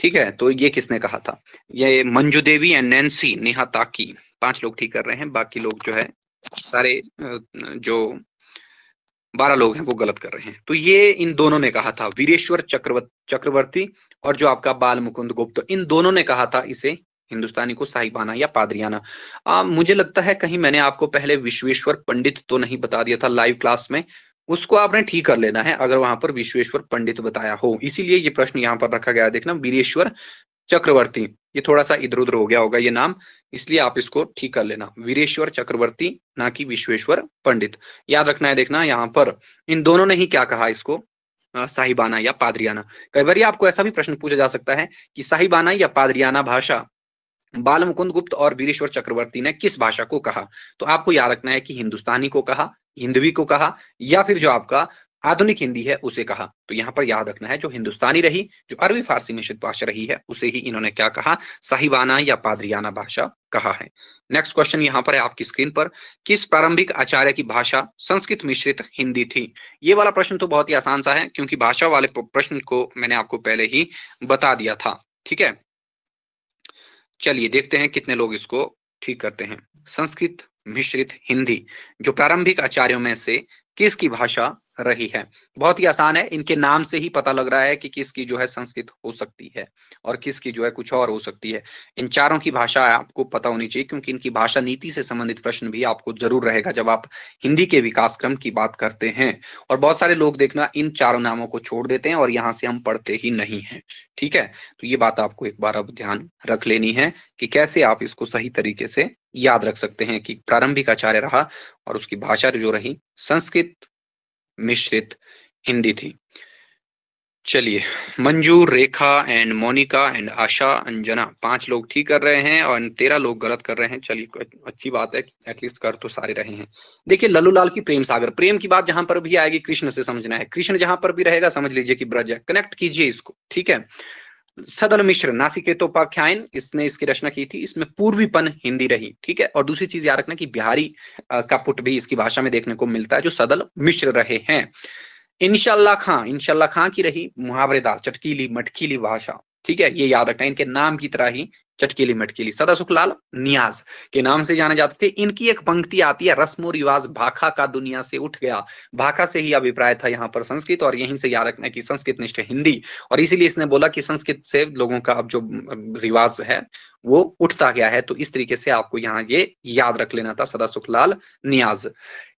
ठीक है तो ये किसने कहा था ये मंजू देवी एंड नैन्सी नेहा ताकी पांच लोग ठीक कर रहे हैं बाकी लोग जो है सारे जो बारह लोग हैं वो गलत कर रहे हैं तो ये इन दोनों ने कहा था वीरेश्वर चक्रवर्त चक्रवर्ती और जो आपका बाल मुकुंद गुप्त इन दोनों ने कहा था इसे हिंदुस्तानी को साहिबाना या पादरियाना आ, मुझे लगता है कहीं मैंने आपको पहले विश्वेश्वर पंडित तो नहीं बता दिया था लाइव क्लास में उसको आपने ठीक कर लेना है अगर वहां पर विश्वेश्वर पंडित बताया हो इसीलिए ये प्रश्न यहाँ पर रखा गया देखना वीरेश्वर चक्रवर्ती ये थोड़ा सा इधर उधर हो गया होगा ये नाम इसलिए आप इसको ठीक कर लेना वीरेश्वर चक्रवर्ती ना कि विश्वेश्वर पंडित याद रखना है देखना यहाँ पर इन दोनों ने ही क्या कहा इसको साहिबाना या पादरियाना कई बार आपको ऐसा भी प्रश्न पूछा जा सकता है कि साहिबाना या पादरियाना भाषा बाल मुकुंद गुप्त और वीरेश्वर चक्रवर्ती ने किस भाषा को कहा तो आपको याद रखना है कि हिंदुस्तानी को कहा हिंदवी को कहा या फिर जो आपका आधुनिक हिंदी है उसे कहा तो यहाँ पर याद रखना है जो हिंदुस्तानी रही जो अरबी फारसी मिश्रित भाषा रही है उसे ही इन्होंने क्या कहा साहिबाना या पादरियाना भाषा कहा है नेक्स्ट क्वेश्चन यहाँ पर है आपकी स्क्रीन पर किस प्रारंभिक आचार्य की भाषा संस्कृत मिश्रित हिंदी थी ये वाला प्रश्न तो बहुत ही आसान सा है क्योंकि भाषा वाले प्रश्न को मैंने आपको पहले ही बता दिया था ठीक है चलिए देखते हैं कितने लोग इसको ठीक करते हैं संस्कृत मिश्रित हिंदी जो प्रारंभिक आचार्यों में से किसकी भाषा रही है बहुत ही आसान है इनके नाम से ही पता लग रहा है कि किसकी जो है संस्कृत हो सकती है और किसकी जो है कुछ और हो सकती है इन चारों की भाषा आपको पता होनी चाहिए क्योंकि इनकी भाषा नीति से संबंधित प्रश्न भी आपको जरूर रहेगा जब आप हिंदी के विकास क्रम की बात करते हैं और बहुत सारे लोग देखना इन चारों नामों को छोड़ देते हैं और यहाँ से हम पढ़ते ही नहीं है ठीक है तो ये बात आपको एक बार अब ध्यान रख लेनी है कि कैसे आप इसको सही तरीके से याद रख सकते हैं कि प्रारंभिक आचार्य रहा और उसकी भाषा जो रही संस्कृत मिश्रित हिंदी थी चलिए Manju Rekha and Monica and Asha Anjana पांच लोग ठीक कर रहे हैं और तेरह लोग गलत कर रहे हैं चलिए अच्छी बात है एटलीस्ट कर तो सारे रहे हैं देखिए लल्लू लाल की प्रेम सागर प्रेम की बात जहां पर भी आएगी कृष्ण से समझना है कृष्ण जहां पर भी रहेगा समझ लीजिए कि ब्रज है कनेक्ट कीजिए इसको ठीक है सदन मिश्र नासिकेतोपाख्यायन इसने इसकी रचना की थी इसमें पूर्वीपन हिंदी रही ठीक है और दूसरी चीज याद रखना कि बिहारी का पुट भी इसकी भाषा में देखने को मिलता है जो सदल मिश्र रहे हैं इनशाला खां इनशाला खां की रही मुहावरेदार चटकीली मटकीली भाषा ठीक है ये याद रखना इनके नाम की तरह ही चटकेली मटकेली सदा सुखलाल नियाज के नाम से जाने जाते थे इनकी एक पंक्ति आती है रस्मो रिवाज भाखा का दुनिया से उठ गया भाखा से ही अभिप्राय था यहाँ पर संस्कृत और यहीं से याद रखना कि संस्कृत निष्ठ हिंदी और इसीलिए इसने बोला कि संस्कृत से लोगों का अब जो रिवाज है वो उठता गया है तो इस तरीके से आपको यहाँ ये याद रख लेना था सदा सुखलाल नियाज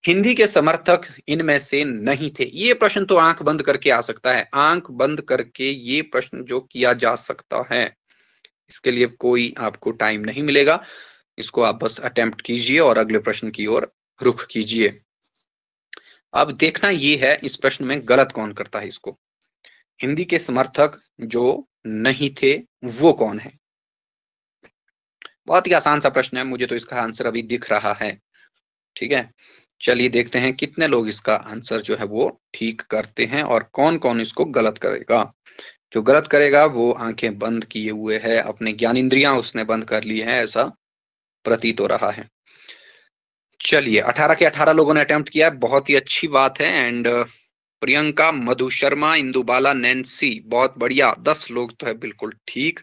हिंदी के समर्थक इनमें से नहीं थे ये प्रश्न तो आंख बंद करके आ सकता है आंख बंद करके ये प्रश्न जो किया जा सकता है इसके लिए कोई आपको टाइम नहीं मिलेगा इसको आप बस अटेम्प्ट कीजिए और अगले प्रश्न की ओर रुख कीजिए अब देखना ये है इस प्रश्न में गलत कौन करता है इसको हिंदी के समर्थक जो नहीं थे वो कौन है बहुत ही आसान सा प्रश्न है मुझे तो इसका आंसर अभी दिख रहा है ठीक है चलिए देखते हैं कितने लोग इसका आंसर जो है वो ठीक करते हैं और कौन कौन इसको गलत करेगा जो गलत करेगा वो आंखें बंद किए हुए है अपने ज्ञान इंद्रिया उसने बंद कर ली है ऐसा प्रतीत हो रहा है चलिए 18 के 18 लोगों ने अटेम्प्ट किया बहुत ही अच्छी बात है एंड प्रियंका मधु शर्मा इंदुबाला नैन्सी बहुत बढ़िया दस लोग तो है बिल्कुल ठीक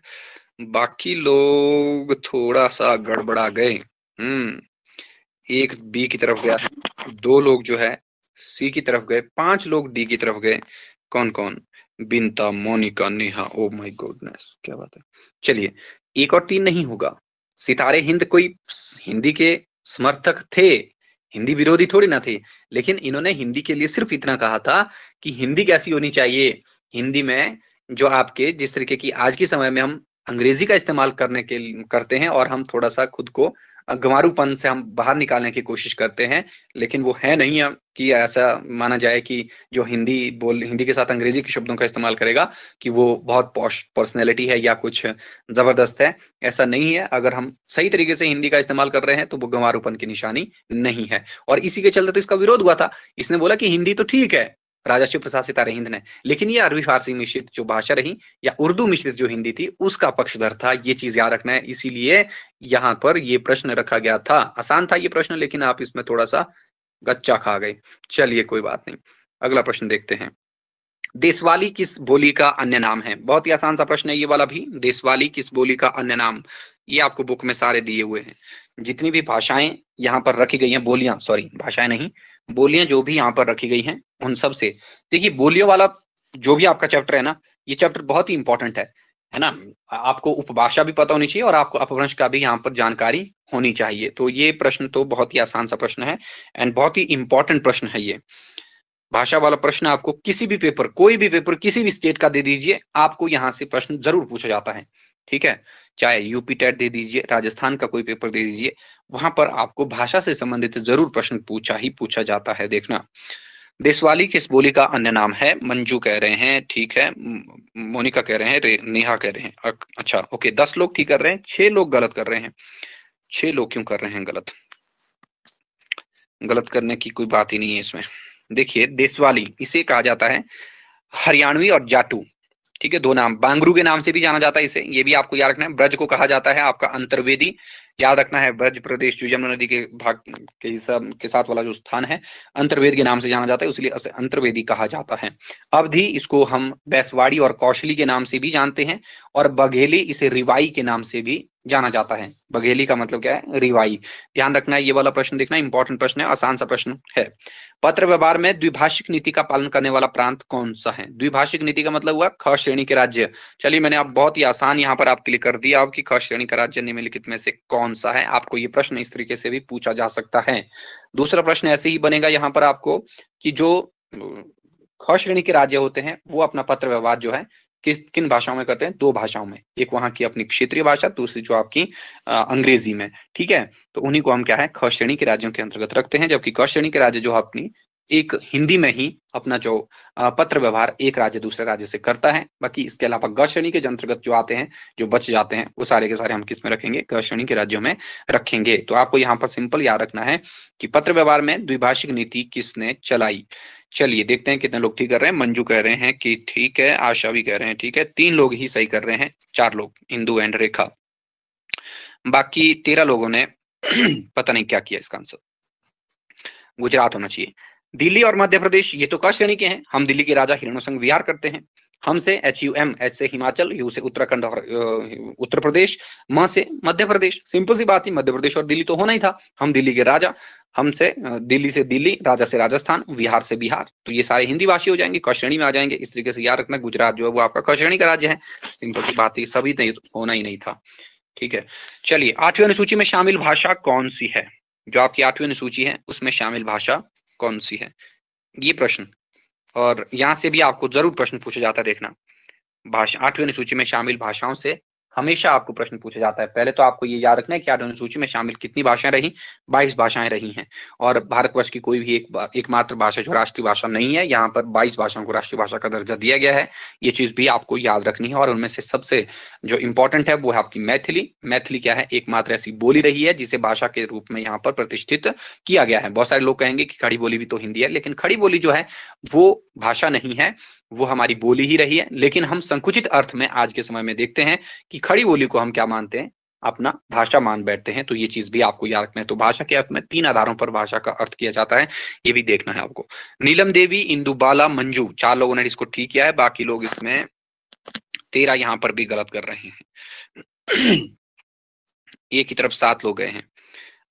बाकी लोग थोड़ा सा गड़बड़ा गए हम्म एक बी की तरफ गया दो लोग जो है सी की तरफ गए पांच लोग डी की तरफ गए कौन कौन Binta Monica Neha oh my goodness क्या बात है चलिए एक और तीन नहीं होगा सितारे हिंद कोई हिंदी के समर्थक थे हिंदी विरोधी थोड़ी ना थे लेकिन इन्होंने हिंदी के लिए सिर्फ इतना कहा था कि हिंदी कैसी होनी चाहिए हिंदी में जो आपके जिस तरीके की आज के समय में हम अंग्रेजी का इस्तेमाल करने के करते हैं और हम थोड़ा सा खुद को गंवारूपन से हम बाहर निकालने की कोशिश करते हैं लेकिन वो है नहीं है कि ऐसा माना जाए कि जो हिंदी बोल हिंदी के साथ अंग्रेजी के शब्दों का इस्तेमाल करेगा कि वो बहुत पॉश पर्सनैलिटी है या कुछ जबरदस्त है ऐसा नहीं है अगर हम सही तरीके से हिंदी का इस्तेमाल कर रहे हैं तो वो गंवारूपन की निशानी नहीं है और इसी के चलते तो इसका विरोध हुआ था इसने बोला कि हिंदी तो ठीक है राजा शिव प्रसाद सितारे हिंद ने लेकिन ये अरबी फारसी मिश्रित जो भाषा रही या उर्दू मिश्रित जो हिंदी थी उसका पक्षधर था ये चीज याद रखना है इसीलिए यहाँ पर ये प्रश्न रखा गया था आसान था ये प्रश्न लेकिन आप इसमें थोड़ा सा गच्चा खा गए चलिए कोई बात नहीं अगला प्रश्न देखते हैं देशवाली किस बोली का अन्य नाम है बहुत ही आसान सा प्रश्न है ये वाला भी देशवाली किस बोली का अन्य नाम ये आपको बुक में सारे दिए हुए हैं जितनी भी भाषाएं यहाँ पर रखी गई हैं बोलियां सॉरी भाषाएं नहीं बोलियां जो भी यहाँ पर रखी गई हैं उन सब से देखिए बोलियों वाला जो भी आपका चैप्टर है ना ये चैप्टर बहुत ही इंपॉर्टेंट है है ना आपको उपभाषा भी पता होनी चाहिए और आपको अपभ्रंश का भी यहाँ पर जानकारी होनी चाहिए तो ये प्रश्न तो बहुत ही आसान सा प्रश्न है एंड बहुत ही इंपॉर्टेंट प्रश्न है ये भाषा वाला प्रश्न आपको किसी भी पेपर कोई भी पेपर किसी भी स्टेट का दे दीजिए आपको यहाँ से प्रश्न जरूर पूछा जाता है ठीक है चाहे यूपी टेट दे दीजिए राजस्थान का कोई पेपर दे दीजिए वहां पर आपको भाषा से संबंधित जरूर प्रश्न पूछा ही पूछा जाता है देखना देशवाली किस बोली का अन्य नाम है मंजू कह रहे हैं ठीक है मोनिका कह रहे हैं नेहा कह रहे हैं अच्छा ओके दस लोग ठीक कर रहे हैं छह लोग गलत कर रहे हैं छह लोग क्यों कर रहे हैं गलत गलत करने की कोई बात ही नहीं है इसमें देखिए देशवाली इसे कहा जाता है हरियाणवी और जाटू ठीक है दो नाम बांगरू के नाम से भी जाना जाता है इसे ये भी आपको याद रखना है ब्रज को कहा जाता है आपका अंतर्वेदी याद रखना है ब्रज प्रदेश जो यमुना नदी के भाग के हिसाब के साथ वाला जो स्थान है अंतर्वेद के नाम से जाना जाता है इसलिए अंतर्वेदी कहा जाता है भी इसको हम बैसवाड़ी और कौशली के नाम से भी जानते हैं और बघेली इसे रिवाई के नाम से भी जाना जाता है बघेली का मतलब क्या है रिवाई ध्यान रखना है ये वाला प्रश्न देखना इंपॉर्टेंट प्रश्न है आसान सा प्रश्न है पत्र व्यवहार में द्विभाषिक नीति का पालन करने वाला प्रांत कौन सा है द्विभाषिक नीति का मतलब हुआ ख श्रेणी के राज्य चलिए मैंने आप बहुत ही आसान यहाँ पर आपके लिए कर दिया आपकी ख श्रेणी का राज्य निम्नलिखित में से कौन कौन सा है आपको ये प्रश्न इस तरीके से भी पूछा जा सकता है दूसरा प्रश्न ऐसे ही बनेगा यहाँ पर आपको कि जो ख श्रेणी के राज्य होते हैं वो अपना पत्र व्यवहार जो है किस किन भाषाओं में करते हैं दो भाषाओं में एक वहां की अपनी क्षेत्रीय भाषा दूसरी जो आपकी अंग्रेजी में ठीक है तो उन्हीं को हम क्या है ख श्रेणी के राज्यों के अंतर्गत रखते हैं जबकि क श्रेणी के राज्य जो अपनी एक हिंदी में ही अपना जो पत्र व्यवहार एक राज्य दूसरे राज्य से करता है बाकी इसके अलावा ग श्रेणी के अंतर्गत जो आते हैं जो बच जाते हैं वो सारे के सारे हम किस में रखेंगे ग श्रेणी के राज्यों में रखेंगे तो आपको यहाँ पर सिंपल याद रखना है कि पत्र व्यवहार में द्विभाषिक नीति किसने चलाई चलिए देखते हैं कितने लोग ठीक कर रहे हैं मंजू कह रहे हैं कि ठीक है आशा भी कह रहे हैं ठीक है तीन लोग ही सही कर रहे हैं चार लोग इंदु एंड रेखा बाकी तेरह लोगों ने पता नहीं क्या किया इसका आंसर गुजरात होना चाहिए दिल्ली और मध्य प्रदेश ये तो क श्रेणी के हैं हम दिल्ली के राजा हिरणो संघ विहार करते हैं हम से एच यू एम एच से हिमाचल यू से उत्तराखंड और उत्तर प्रदेश म से मध्य प्रदेश सिंपल सी बात ही मध्य प्रदेश और दिल्ली तो होना ही था हम दिल्ली के राजा हम से दिल्ली से दिल्ली राजा से राजस्थान बिहार से बिहार तो ये सारे हिंदी भाषी हो जाएंगे कश्रेणी में आ जाएंगे इस तरीके से याद रखना गुजरात जो है वो आपका कश्रेणी का राज्य है सिंपल सी बात है सभी नहीं तो होना ही नहीं था ठीक है चलिए आठवीं अनुसूची में शामिल भाषा कौन सी है जो आपकी आठवीं अनुसूची है उसमें शामिल भाषा कौन सी है ये प्रश्न और यहाँ से भी आपको जरूर प्रश्न पूछा जाता है देखना भाषा आठवीं अनुसूची में शामिल भाषाओं से हमेशा आपको प्रश्न पूछा जाता है पहले तो आपको ये याद रखना है कि अनुसूची में शामिल कितनी भाषाएं रही बाईस भाषाएं रही हैं और भारतवर्ष की कोई भी एक एकमात्र भाषा जो राष्ट्रीय भाषा नहीं है यहाँ पर बाईस भाषाओं को राष्ट्रीय भाषा का दर्जा दिया गया है ये चीज भी आपको याद रखनी है और उनमें से सबसे जो इम्पोर्टेंट है वो है आपकी मैथिली मैथिली क्या है एकमात्र ऐसी बोली रही है जिसे भाषा के रूप में यहाँ पर प्रतिष्ठित किया गया है बहुत सारे लोग कहेंगे कि खड़ी बोली भी तो हिंदी है लेकिन खड़ी बोली जो है वो भाषा नहीं है वो हमारी बोली ही रही है लेकिन हम संकुचित अर्थ में आज के समय में देखते हैं कि खड़ी बोली को हम क्या मानते हैं अपना भाषा मान बैठते हैं तो ये चीज भी आपको याद रखना है तो भाषा के अर्थ में तीन आधारों पर भाषा का अर्थ किया जाता है ये भी देखना है आपको नीलम देवी इंदुबाला मंजू चार लोगों ने इसको ठीक किया है बाकी लोग इसमें तेरा यहां पर भी गलत कर रहे हैं एक की तरफ सात लोग गए हैं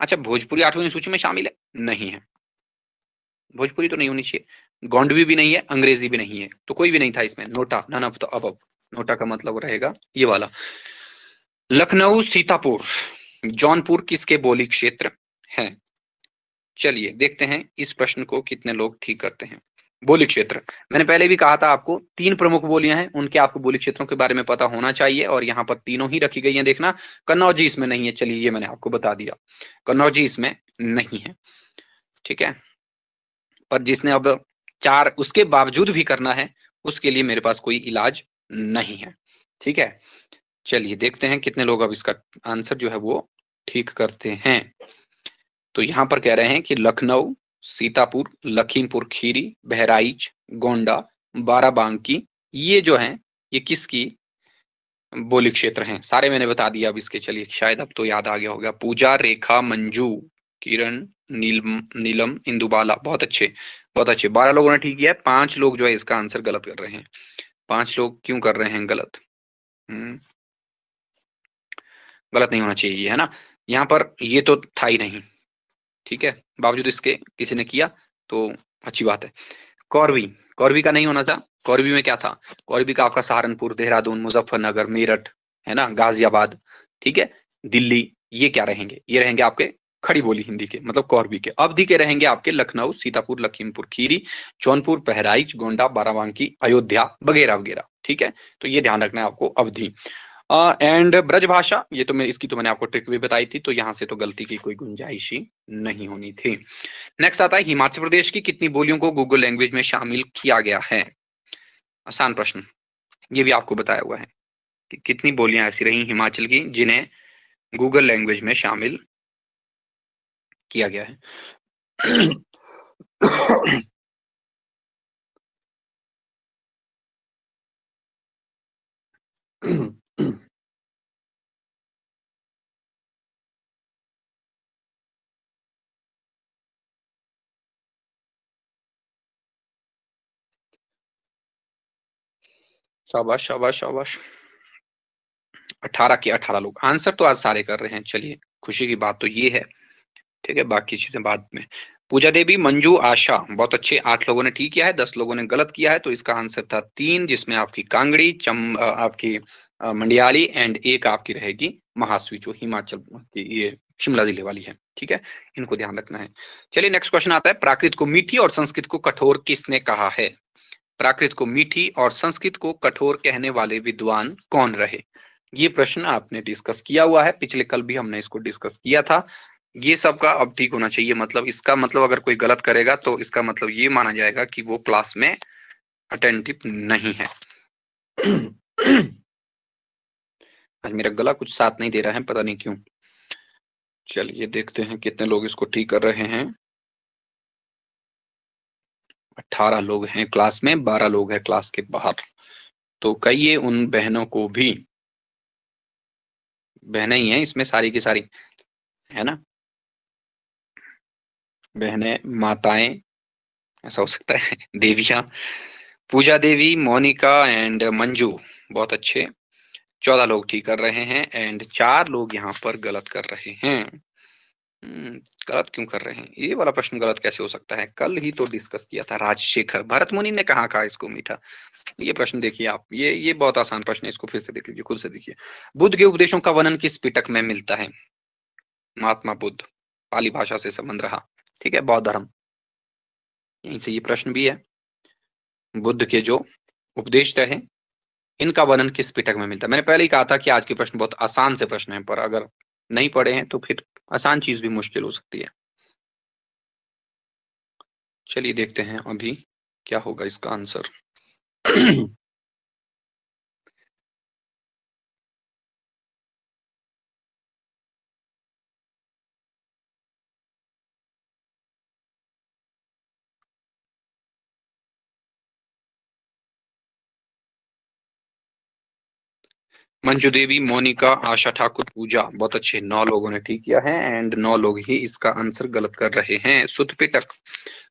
अच्छा भोजपुरी आठवीं सूची में शामिल है नहीं है भोजपुरी तो नहीं होनी चाहिए गोंडवी भी नहीं है अंग्रेजी भी नहीं है तो कोई भी नहीं था इसमें नोटा नाना तो अब अब नोटा का मतलब रहेगा ये वाला लखनऊ सीतापुर जौनपुर किसके बोली क्षेत्र है चलिए देखते हैं इस प्रश्न को कितने लोग ठीक करते हैं बोली क्षेत्र मैंने पहले भी कहा था आपको तीन प्रमुख बोलियां हैं उनके आपको बोली क्षेत्रों के बारे में पता होना चाहिए और यहाँ पर तीनों ही रखी गई हैं देखना कन्नौजी इसमें नहीं है चलिए ये मैंने आपको बता दिया कन्नौजी इसमें नहीं है ठीक है पर जिसने अब चार उसके बावजूद भी करना है उसके लिए मेरे पास कोई इलाज नहीं है ठीक है चलिए देखते हैं कितने लोग अब इसका आंसर जो है वो ठीक करते हैं तो यहाँ पर कह रहे हैं कि लखनऊ सीतापुर लखीमपुर खीरी बहराइच गोंडा बाराबांकी ये जो है ये किसकी बोली क्षेत्र हैं सारे मैंने बता दिया अब इसके चलिए शायद अब तो याद आ गया होगा पूजा रेखा मंजू किरण नीलम नीलम इंदुबाला बहुत अच्छे बहुत अच्छे बारह लोगों ने ठीक किया है पांच लोग जो है इसका आंसर गलत कर रहे हैं पांच लोग क्यों कर रहे हैं गलत हम्म। गलत नहीं होना चाहिए है ना यहाँ पर ये तो था ही नहीं ठीक है बावजूद इसके किसी ने किया तो अच्छी बात है कौरवी कौरवी का नहीं होना था कौरवी में क्या था कौरवी का आपका सहारनपुर देहरादून मुजफ्फरनगर मेरठ है ना गाजियाबाद ठीक है दिल्ली ये क्या रहेंगे ये रहेंगे आपके खड़ी बोली हिंदी के मतलब कौरवी के अवधि के रहेंगे आपके लखनऊ सीतापुर लखीमपुर खीरी जौनपुर बहराइच गोंडा बाराबंकी अयोध्या वगैरह वगैरह ठीक है तो ये ध्यान रखना है आपको अवधि एंड ब्रज भाषा ये तो मैं इसकी तो मैंने आपको ट्रिक भी बताई थी तो यहाँ से तो गलती की कोई गुंजाइश ही नहीं होनी थी नेक्स्ट आता है हिमाचल प्रदेश की कितनी बोलियों को गूगल लैंग्वेज में शामिल किया गया है आसान प्रश्न ये भी आपको बताया हुआ है कि कितनी बोलियां ऐसी रही हिमाचल की जिन्हें गूगल लैंग्वेज में शामिल किया गया है शाबाश शाबाश शाबाश अठारह के अठारह लोग आंसर तो आज सारे कर रहे हैं चलिए खुशी की बात तो ये है ठीक है बाकी चीजें बाद में पूजा देवी मंजू आशा बहुत अच्छे आठ लोगों ने ठीक किया है दस लोगों ने गलत किया है तो इसका आंसर था तीन जिसमें आपकी कांगड़ी चम आपकी मंडियाली एंड एक आपकी रहेगी महास्वी जो हिमाचल ये शिमला जिले वाली है ठीक है इनको ध्यान रखना है चलिए नेक्स्ट क्वेश्चन आता है प्राकृत को मीठी और संस्कृत को कठोर किसने कहा है प्राकृत को मीठी और संस्कृत को कठोर कहने वाले विद्वान कौन रहे ये प्रश्न आपने डिस्कस किया हुआ है पिछले कल भी हमने इसको डिस्कस किया था ये सब का अब ठीक होना चाहिए मतलब इसका मतलब अगर कोई गलत करेगा तो इसका मतलब ये माना जाएगा कि वो क्लास में अटेंटिव नहीं है आज मेरा गला कुछ साथ नहीं दे रहा है पता नहीं क्यों चलिए देखते हैं कितने लोग इसको ठीक कर रहे हैं अठारह लोग हैं क्लास में बारह लोग हैं क्लास के बाहर तो कहिए उन बहनों को भी बहने ही हैं इसमें सारी की सारी है ना बहनें माताएं ऐसा हो सकता है देवियां पूजा देवी मोनिका एंड मंजू बहुत अच्छे चौदह लोग ठीक कर रहे हैं एंड चार लोग यहाँ पर गलत कर रहे हैं हम्म, गलत क्यों कर रहे हैं ये वाला प्रश्न गलत कैसे हो सकता है कल ही तो डिस्कस किया था राजशेखर भरत मुनि ने कहा कहा इसको मीठा ये प्रश्न देखिए आप ये ये बहुत आसान प्रश्न है इसको फिर से देख लीजिए खुद से देखिए बुद्ध के उपदेशों का वर्णन किस पिटक में मिलता है महात्मा बुद्ध पाली भाषा से संबंध रहा ठीक है बौद्ध धर्म यहीं से ये प्रश्न भी है बुद्ध के जो उपदेश रहे इनका वर्णन किस पिटक में मिलता है मैंने पहले ही कहा था कि आज के प्रश्न बहुत आसान से प्रश्न है पर अगर नहीं पढ़े हैं तो फिर आसान चीज भी मुश्किल हो सकती है चलिए देखते हैं अभी क्या होगा इसका आंसर मंजू देवी मोनिका आशा ठाकुर पूजा बहुत अच्छे नौ लोगों ने ठीक किया है एंड नौ लोग ही इसका आंसर गलत कर रहे हैं सुत पिटक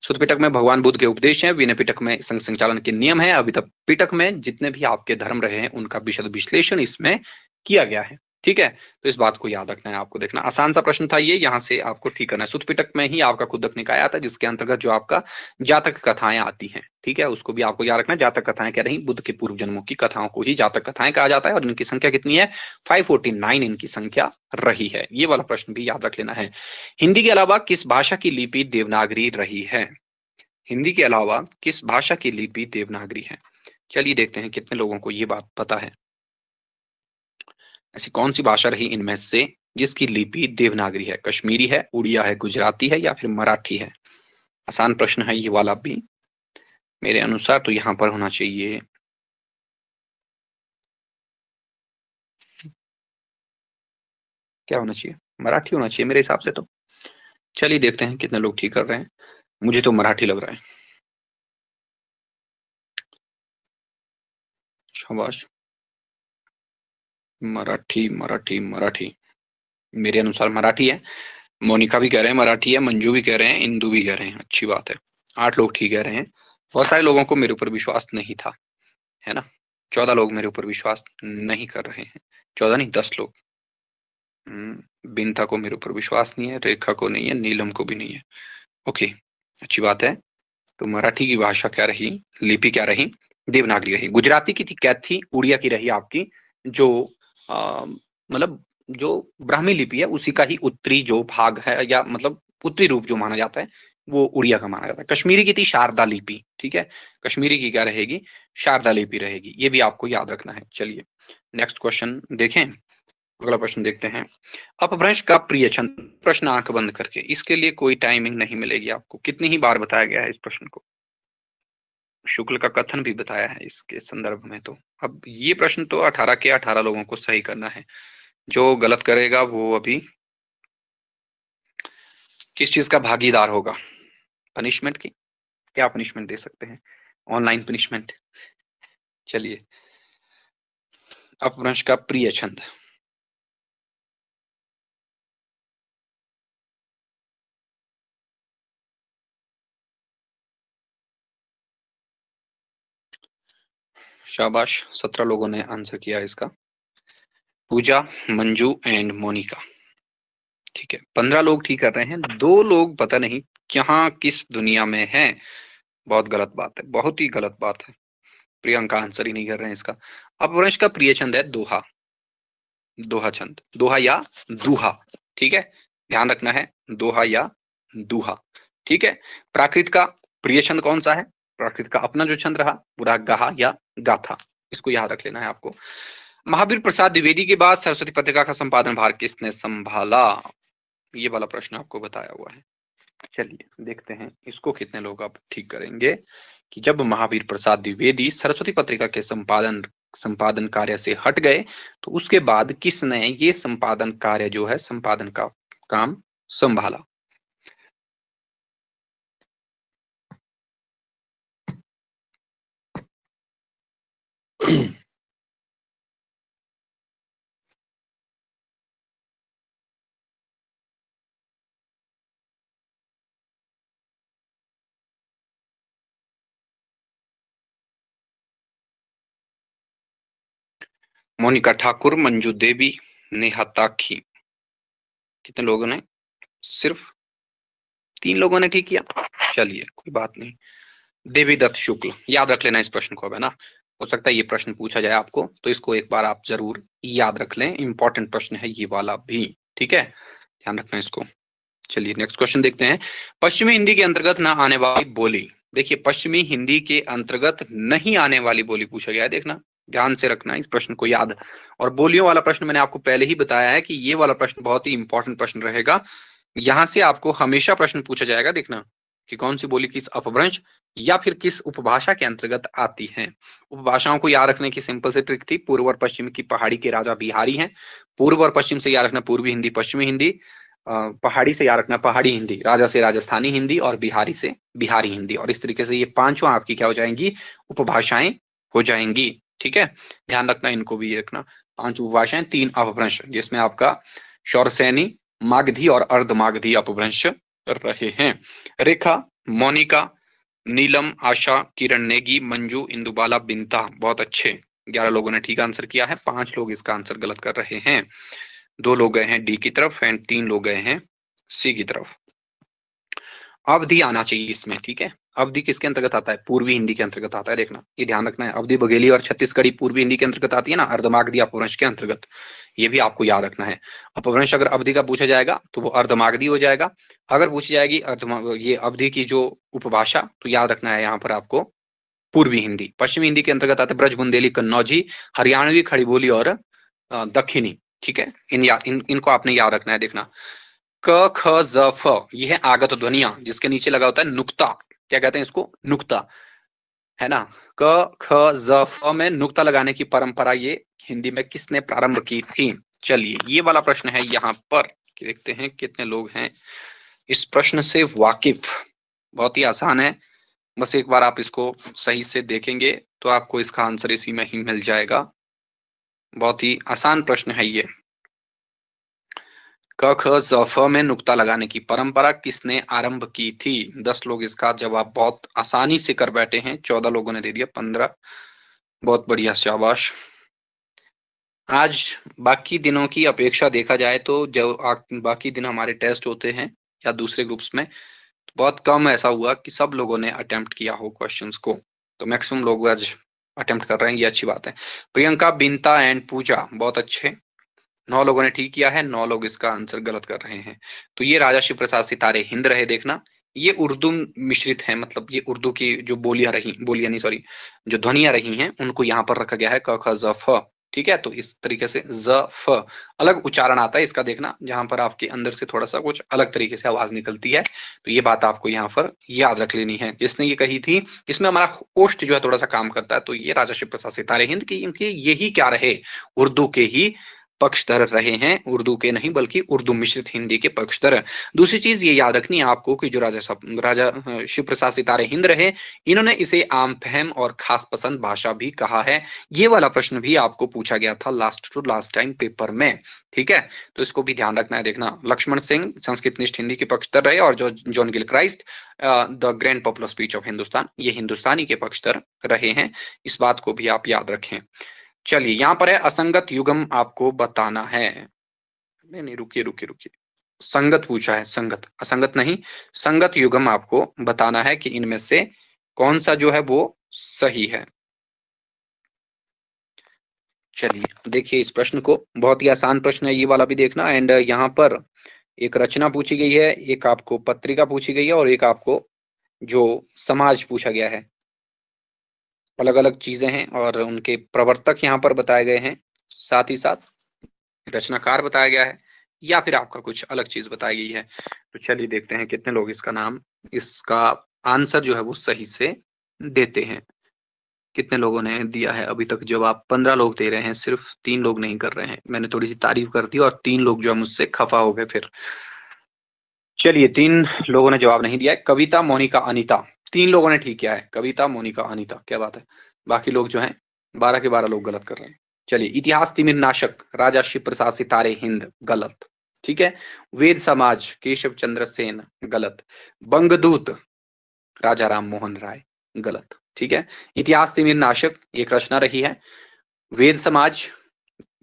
सुत पिटक में भगवान बुद्ध के उपदेश हैं विनय पिटक में संघ संचालन के नियम है अभी तक पिटक में जितने भी आपके धर्म रहे हैं उनका विशद विश्लेषण इसमें किया गया है ठीक है तो इस बात को याद रखना है आपको देखना आसान सा प्रश्न था ये यहाँ से आपको ठीक करना है सुत पिटक में ही आपका कुदक निकाय आता है जिसके अंतर्गत जो आपका जातक कथाएं आती हैं ठीक है उसको भी आपको याद रखना है जातक कथाएं कह रही बुद्ध के पूर्व जन्मों की कथाओं को ही जातक कथाएं कहा जाता है और इनकी संख्या कितनी है फाइव इनकी संख्या रही है ये वाला प्रश्न भी याद रख लेना है हिंदी के अलावा किस भाषा की लिपि देवनागरी रही है हिंदी के अलावा किस भाषा की लिपि देवनागरी है चलिए देखते हैं कितने लोगों को ये बात पता है ऐसी कौन सी भाषा रही इनमें से जिसकी लिपि देवनागरी है कश्मीरी है उड़िया है गुजराती है या फिर मराठी है आसान प्रश्न है ये वाला भी मेरे अनुसार तो यहाँ पर होना चाहिए क्या होना चाहिए मराठी होना चाहिए मेरे हिसाब से तो चलिए देखते हैं कितने लोग ठीक कर रहे हैं मुझे तो मराठी लग रहा है शाबाश मराठी मराठी मराठी मेरे अनुसार मराठी है मोनिका भी कह रहे हैं मराठी है मंजू भी कह रहे हैं इंदू भी कह रहे हैं अच्छी बात है आठ लोग ठीक कह रहे हैं बहुत सारे लोगों को मेरे ऊपर विश्वास नहीं था है ना चौदह लोग मेरे ऊपर विश्वास नहीं कर रहे हैं चौदह नहीं दस लोग हम्म, बिंता को मेरे ऊपर विश्वास नहीं है रेखा को नहीं है नीलम को भी नहीं है ओके अच्छी बात है तो मराठी की भाषा क्या रही लिपि क्या रही देवनागरी रही गुजराती की थी कैथी उड़िया की रही आपकी जो मतलब जो ब्राह्मी लिपि है उसी का ही उत्तरी जो भाग है या मतलब उत्तरी रूप जो माना जाता है वो उड़िया का माना जाता है कश्मीरी की थी शारदा लिपि ठीक है कश्मीरी की क्या रहेगी शारदा लिपि रहेगी ये भी आपको याद रखना है चलिए नेक्स्ट क्वेश्चन देखें अगला प्रश्न देखते हैं अपभ्रंश का प्रिय छंद प्रश्न आंख बंद करके इसके लिए कोई टाइमिंग नहीं मिलेगी आपको कितनी ही बार बताया गया है इस प्रश्न को शुक्ल का कथन भी बताया है इसके संदर्भ में तो अब ये प्रश्न तो अठारह के अठारह लोगों को सही करना है जो गलत करेगा वो अभी किस चीज का भागीदार होगा पनिशमेंट की क्या पनिशमेंट दे सकते हैं ऑनलाइन पनिशमेंट चलिए अपभ्रंश का प्रिय छंद शाबाश सत्रह लोगों ने आंसर किया इसका पूजा मंजू एंड मोनिका ठीक है पंद्रह लोग ठीक कर रहे हैं दो लोग पता नहीं कहाँ किस दुनिया में हैं बहुत गलत बात है बहुत ही गलत बात है प्रियंका आंसर ही नहीं कर रहे हैं इसका अब वंश का प्रिय छंद है दोहा दोहा छंद दोहा या दुहा ठीक है ध्यान रखना है दोहा या दुहा ठीक है प्राकृत का प्रिय छंद कौन सा है प्राकृत का अपना जो छंद रहा पूरा गहा या गाथा इसको याद रख लेना है आपको महावीर प्रसाद द्विवेदी के बाद सरस्वती पत्रिका का संपादन भार किसने संभाला ये वाला प्रश्न आपको बताया हुआ है चलिए देखते हैं इसको कितने लोग आप ठीक करेंगे कि जब महावीर प्रसाद द्विवेदी सरस्वती पत्रिका के संपादन संपादन कार्य से हट गए तो उसके बाद किसने ये संपादन कार्य जो है संपादन का काम संभाला मोनिका ठाकुर मंजू देवी नेहा ताखी कितने लोगों ने सिर्फ तीन लोगों ने ठीक किया चलिए कोई बात नहीं देवी दत्त शुक्ल याद रख लेना इस प्रश्न को अब है ना हो सकता है ये प्रश्न पूछा जाए आपको तो इसको एक बार आप जरूर याद रख लें इंपॉर्टेंट प्रश्न है ये वाला भी ठीक है ध्यान रखना इसको चलिए नेक्स्ट क्वेश्चन देखते हैं पश्चिमी हिंदी के अंतर्गत न आने वाली बोली देखिए पश्चिमी हिंदी के अंतर्गत नहीं आने वाली बोली पूछा गया है देखना ध्यान से रखना इस प्रश्न को याद और बोलियों वाला प्रश्न मैंने आपको पहले ही बताया है कि ये वाला प्रश्न बहुत ही इंपॉर्टेंट प्रश्न रहेगा यहां से आपको हमेशा प्रश्न पूछा जाएगा देखना कि कौन सी बोली किस अपभ्रंश या फिर किस उपभाषा के अंतर्गत आती है उपभाषाओं को याद रखने की सिंपल से ट्रिक थी पूर्व और पश्चिम की पहाड़ी के राजा बिहारी हैं पूर्व और पश्चिम से याद रखना पूर्वी हिंदी पश्चिमी हिंदी पहाड़ी से याद रखना पहाड़ी हिंदी राजा से राजस्थानी हिंदी और बिहारी से बिहारी हिंदी और इस तरीके से ये पांचों आपकी क्या हो जाएंगी उपभाषाएं हो जाएंगी ठीक है ध्यान रखना इनको भी ये रखना पांच उपभाषाएं तीन अपभ्रंश जिसमें आपका शौरसैनी मागधी और अर्धमाघधी अपभ्रंश रहे हैं रेखा मोनिका नीलम आशा किरण नेगी मंजू इंदुबाला बिंता बहुत अच्छे ग्यारह लोगों ने ठीक आंसर किया है पांच लोग इसका आंसर गलत कर रहे हैं दो लोग गए हैं डी की तरफ एंड तीन लोग गए हैं सी की तरफ अवधि आना चाहिए इसमें ठीक है अवधि किसके अंतर्गत आता है पूर्वी हिंदी के अंतर्गत आता है देखना ये ध्यान रखना है अवधि बघेली और छत्तीसगढ़ी पूर्वी हिंदी के अंतर्गत आती है ना अर्धमागधी अपवंश के अंतर्गत ये भी आपको याद रखना है अपवंश अगर अवधि का पूछा जाएगा तो वो अर्धमागधी हो जाएगा अगर पूछी जाएगी अर्ध ये अवधि की जो उपभाषा तो याद रखना है यहाँ पर आपको पूर्वी हिंदी पश्चिमी हिंदी के अंतर्गत आते ब्रज बुंदेली कन्नौजी हरियाणवी खड़ीबोली और दक्षिणी ठीक है इन या, इन इनको आपने याद रखना है देखना क ख ज फ ये है आगत ध्वनिया जिसके नीचे लगा होता है नुक्ता क्या कहते हैं इसको नुक्ता है ना क ख ज फ में नुक्ता लगाने की परंपरा ये हिंदी में किसने प्रारंभ की थी चलिए ये वाला प्रश्न है यहाँ पर देखते हैं कितने लोग हैं इस प्रश्न से वाकिफ बहुत ही आसान है बस एक बार आप इसको सही से देखेंगे तो आपको इसका आंसर इसी में ही मिल जाएगा बहुत ही आसान प्रश्न है ये कख ख फ में नुक्ता लगाने की परंपरा किसने आरंभ की थी दस लोग इसका जवाब बहुत आसानी से कर बैठे हैं चौदह लोगों ने दे दिया पंद्रह बहुत बढ़िया शाबाश आज बाकी दिनों की अपेक्षा देखा जाए तो जब बाकी दिन हमारे टेस्ट होते हैं या दूसरे ग्रुप्स में तो बहुत कम ऐसा हुआ कि सब लोगों ने अटेम्प्ट किया हो क्वेश्चंस को तो मैक्सिमम लोग आज अटेम्प्ट कर रहे हैं ये अच्छी बात है प्रियंका बिंता एंड पूजा बहुत अच्छे नौ लोगों ने ठीक किया है नौ लोग इसका आंसर गलत कर रहे हैं तो ये राजा शिव प्रसाद सितारे हिंद रहे देखना ये उर्दू मिश्रित है मतलब ये उर्दू की जो बोलियां रही बोलियां नहीं सॉरी जो ध्वनियां रही हैं उनको यहाँ पर रखा गया है क ख ज फ ठीक है तो इस तरीके से ज फ अलग उच्चारण आता है इसका देखना जहां पर आपके अंदर से थोड़ा सा कुछ अलग तरीके से आवाज निकलती है तो ये बात आपको यहाँ पर याद रख लेनी है जिसने ये कही थी इसमें हमारा ओष्ट जो है थोड़ा सा काम करता है तो ये राजा शिव प्रसाद सितारे हिंद की क्योंकि यही क्या रहे उर्दू के ही पक्षधर रहे हैं उर्दू के नहीं बल्कि उर्दू मिश्रित हिंदी के पक्षधर दूसरी चीज ये याद रखनी है आपको कि जो राजा राजा शिव प्रसाद सितारे हिंद रहे इन्होंने इसे आम फहम और खास पसंद भाषा भी कहा है ये वाला प्रश्न भी आपको पूछा गया था last to last time paper में ठीक है तो इसको भी ध्यान रखना है देखना लक्ष्मण सिंह संस्कृत निष्ठ हिंदी के पक्षधर रहे और जो John Gilchrist the grand popular speech of Hindustan ये हिंदुस्तानी के पक्षधर रहे हैं इस बात को भी आप याद रखें चलिए यहां पर है असंगत युगम आपको बताना है नहीं नहीं रुकिए रुकिए रुकिए संगत पूछा है संगत असंगत नहीं संगत युगम आपको बताना है कि इनमें से कौन सा जो है वो सही है चलिए देखिए इस प्रश्न को बहुत ही आसान प्रश्न है ये वाला भी देखना एंड यहाँ पर एक रचना पूछी गई है एक आपको पत्रिका पूछी गई है और एक आपको जो समाज पूछा गया है अलग अलग चीजें हैं और उनके प्रवर्तक यहाँ पर बताए गए हैं साथ ही साथ रचनाकार बताया गया है या फिर आपका कुछ अलग चीज बताई गई है तो चलिए देखते हैं कितने लोग इसका नाम इसका आंसर जो है वो सही से देते हैं कितने लोगों ने दिया है अभी तक जवाब पंद्रह लोग दे रहे हैं सिर्फ तीन लोग नहीं कर रहे हैं मैंने थोड़ी सी तारीफ कर दी और तीन लोग जो है मुझसे खफा हो गए फिर चलिए तीन लोगों ने जवाब नहीं दिया है कविता मोनिका अनिता तीन लोगों ने ठीक किया है कविता मोनिका अनिता क्या बात है बाकी लोग जो हैं बारह के बारह लोग गलत कर रहे हैं चलिए इतिहास तिमिर नाशक राजा शिव प्रसाद सितारे हिंद गलत ठीक है वेद समाज केशव चंद्र सेन गलत बंगदूत राजा राम मोहन राय गलत ठीक है इतिहास तिमिर नाशक एक रचना रही है वेद समाज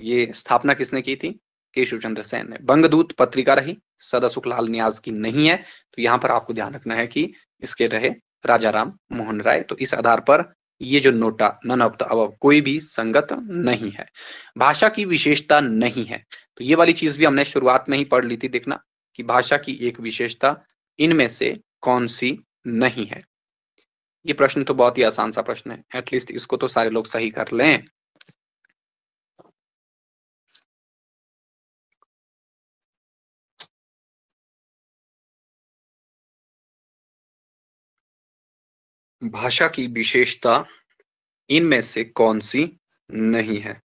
ये स्थापना किसने की थी केशव चंद्र सेन ने बंगदूत पत्रिका रही सदा सुखलाल न्याज की नहीं है तो यहां पर आपको ध्यान रखना है कि इसके रहे राजा राम मोहन राय तो इस आधार पर ये जो नोटा नन ऑफ द अब कोई भी संगत नहीं है भाषा की विशेषता नहीं है तो ये वाली चीज भी हमने शुरुआत में ही पढ़ ली थी देखना कि भाषा की एक विशेषता इनमें से कौन सी नहीं है ये प्रश्न तो बहुत ही आसान सा प्रश्न है एटलीस्ट इसको तो सारे लोग सही कर लें भाषा की विशेषता इनमें से कौन सी नहीं है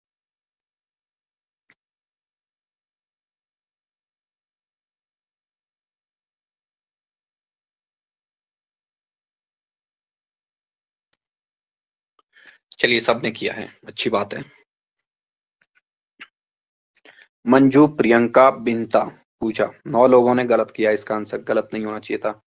चलिए सबने किया है अच्छी बात है मंजू प्रियंका बिंता पूछा नौ लोगों ने गलत किया इसका आंसर गलत नहीं होना चाहिए था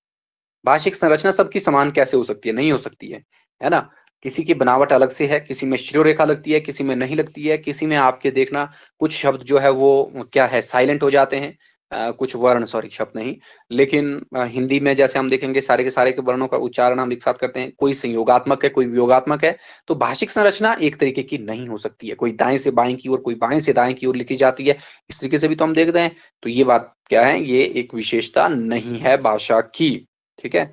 भाषिक संरचना सबकी समान कैसे हो सकती है नहीं हो सकती है है ना किसी की बनावट अलग से है किसी में श्रीव रेखा लगती है किसी में नहीं लगती है किसी में आपके देखना कुछ शब्द जो है वो क्या है साइलेंट हो जाते हैं आ, कुछ वर्ण सॉरी शब्द नहीं लेकिन आ, हिंदी में जैसे हम देखेंगे सारे के सारे के वर्णों का उच्चारण हम एक साथ करते हैं कोई संयोगात्मक है कोई वियोगात्मक है तो भाषिक संरचना एक तरीके की नहीं हो सकती है कोई दाएं से बाएं की ओर कोई बाएं से दाएं की ओर लिखी जाती है इस तरीके से भी तो हम देख रहे हैं तो ये बात क्या है ये एक विशेषता नहीं है भाषा की ठीक है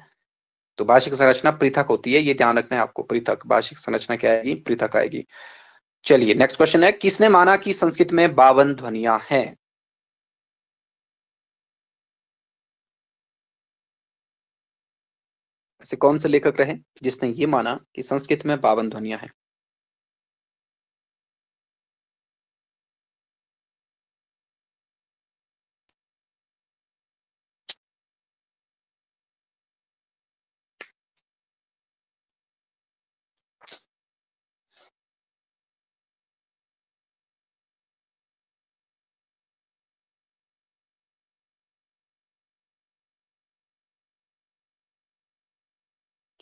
तो भाषिक संरचना पृथक होती है ये ध्यान रखना है आपको पृथक भाषिक संरचना क्या आएगी पृथक आएगी चलिए नेक्स्ट क्वेश्चन है किसने माना कि संस्कृत में बावन ध्वनिया है ऐसे कौन से लेखक रहे जिसने ये माना कि संस्कृत में बावन ध्वनिया है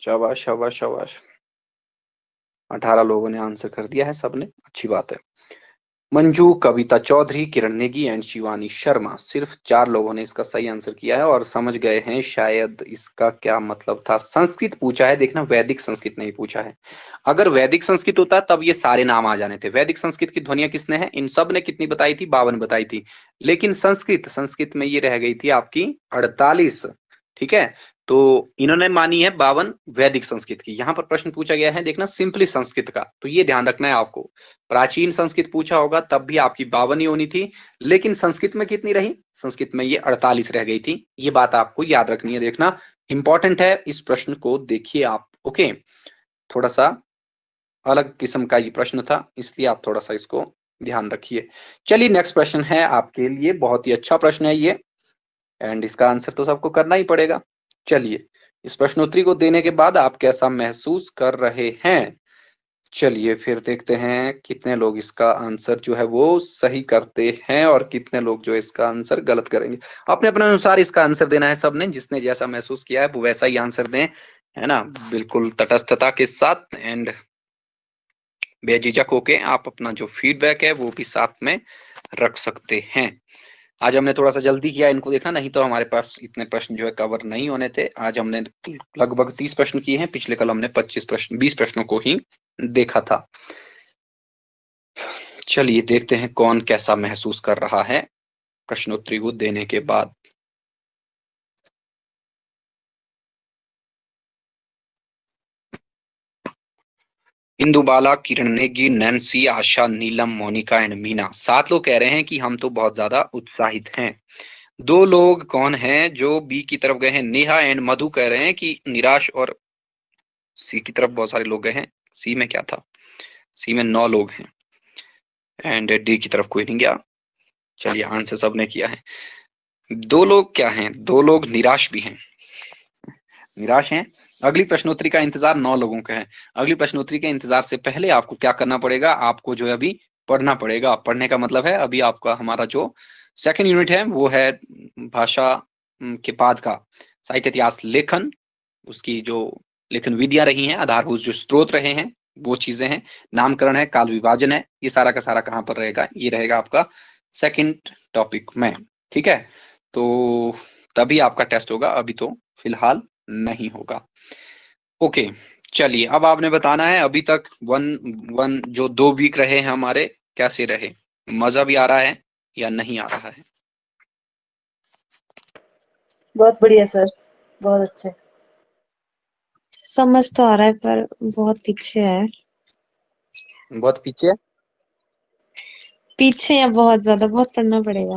शाबाश शाबाश शाबाश अठारह लोगों ने आंसर कर दिया है सबने अच्छी बात है मंजू कविता चौधरी किरण नेगी एंड शिवानी शर्मा सिर्फ चार लोगों ने इसका सही आंसर किया है और समझ गए हैं शायद इसका क्या मतलब था संस्कृत पूछा है देखना वैदिक संस्कृत नहीं पूछा है अगर वैदिक संस्कृत होता तब ये सारे नाम आ जाने थे वैदिक संस्कृत की ध्वनिया किसने हैं इन सब ने कितनी बताई थी बावन बताई थी लेकिन संस्कृत संस्कृत में ये रह गई थी आपकी अड़तालीस ठीक है तो इन्होंने मानी है बावन वैदिक संस्कृत की यहाँ पर प्रश्न पूछा गया है देखना सिंपली संस्कृत का तो ये ध्यान रखना है आपको प्राचीन संस्कृत पूछा होगा तब भी आपकी बावन ही होनी थी लेकिन संस्कृत में कितनी रही संस्कृत में ये अड़तालीस रह गई थी ये बात आपको याद रखनी है देखना इंपॉर्टेंट है इस प्रश्न को देखिए आप ओके थोड़ा सा अलग किस्म का ये प्रश्न था इसलिए आप थोड़ा सा इसको ध्यान रखिए चलिए नेक्स्ट प्रश्न है आपके लिए बहुत ही अच्छा प्रश्न है ये एंड इसका आंसर तो सबको करना ही पड़ेगा चलिए इस प्रश्नोत्तरी को देने के बाद आप कैसा महसूस कर रहे हैं चलिए फिर देखते हैं कितने लोग इसका आंसर जो है वो सही करते हैं और कितने लोग जो इसका आंसर गलत करेंगे आपने अपने अनुसार इसका आंसर देना है सबने जिसने जैसा महसूस किया है वो वैसा ही आंसर दें है ना बिल्कुल तटस्थता के साथ एंड बेझिझक होके आप अपना जो फीडबैक है वो भी साथ में रख सकते हैं आज हमने थोड़ा सा जल्दी किया इनको देखना नहीं तो हमारे पास इतने प्रश्न जो है कवर नहीं होने थे आज हमने लगभग तीस प्रश्न किए हैं पिछले कल हमने पच्चीस प्रश्न बीस प्रश्नों को ही देखा था चलिए देखते हैं कौन कैसा महसूस कर रहा है प्रश्नोत्तरी को देने के बाद Indubala Kiran Negi Nancy Asha Neelam Monica and Meena सात लोग कह रहे हैं कि हम तो बहुत ज्यादा उत्साहित हैं दो लोग कौन हैं जो बी की तरफ गए हैं नेहा एंड मधु कह रहे हैं कि निराश और सी की तरफ बहुत सारे लोग गए हैं सी में क्या था सी में नौ लोग हैं एंड डी की तरफ कोई नहीं गया चलिए आंसर सबने किया है दो लोग क्या हैं दो लोग निराश भी हैं निराश हैं अगली प्रश्नोत्तरी का इंतजार नौ लोगों का है अगली प्रश्नोत्तरी के इंतजार से पहले आपको क्या करना पड़ेगा आपको जो है अभी पढ़ना पड़ेगा पढ़ने का मतलब है अभी आपका हमारा जो सेकंड यूनिट है वो है भाषा के पाद का साहित्य इतिहास लेखन उसकी जो लेखन विधियां रही हैं आधारभूत जो स्रोत रहे हैं वो चीजें हैं नामकरण है काल विभाजन है ये सारा का सारा कहाँ पर रहेगा ये रहेगा आपका सेकंड टॉपिक में ठीक है तो तभी आपका टेस्ट होगा अभी तो फिलहाल नहीं होगा ओके चलिए अब आपने बताना है अभी तक वन वन जो दो वीक रहे हैं हमारे कैसे रहे मजा भी आ रहा है या नहीं आ रहा है बहुत बढ़िया सर बहुत अच्छे समझ तो आ रहा है पर बहुत पीछे है बहुत पीछे है? पीछे या बहुत ज्यादा बहुत पढ़ना पड़ेगा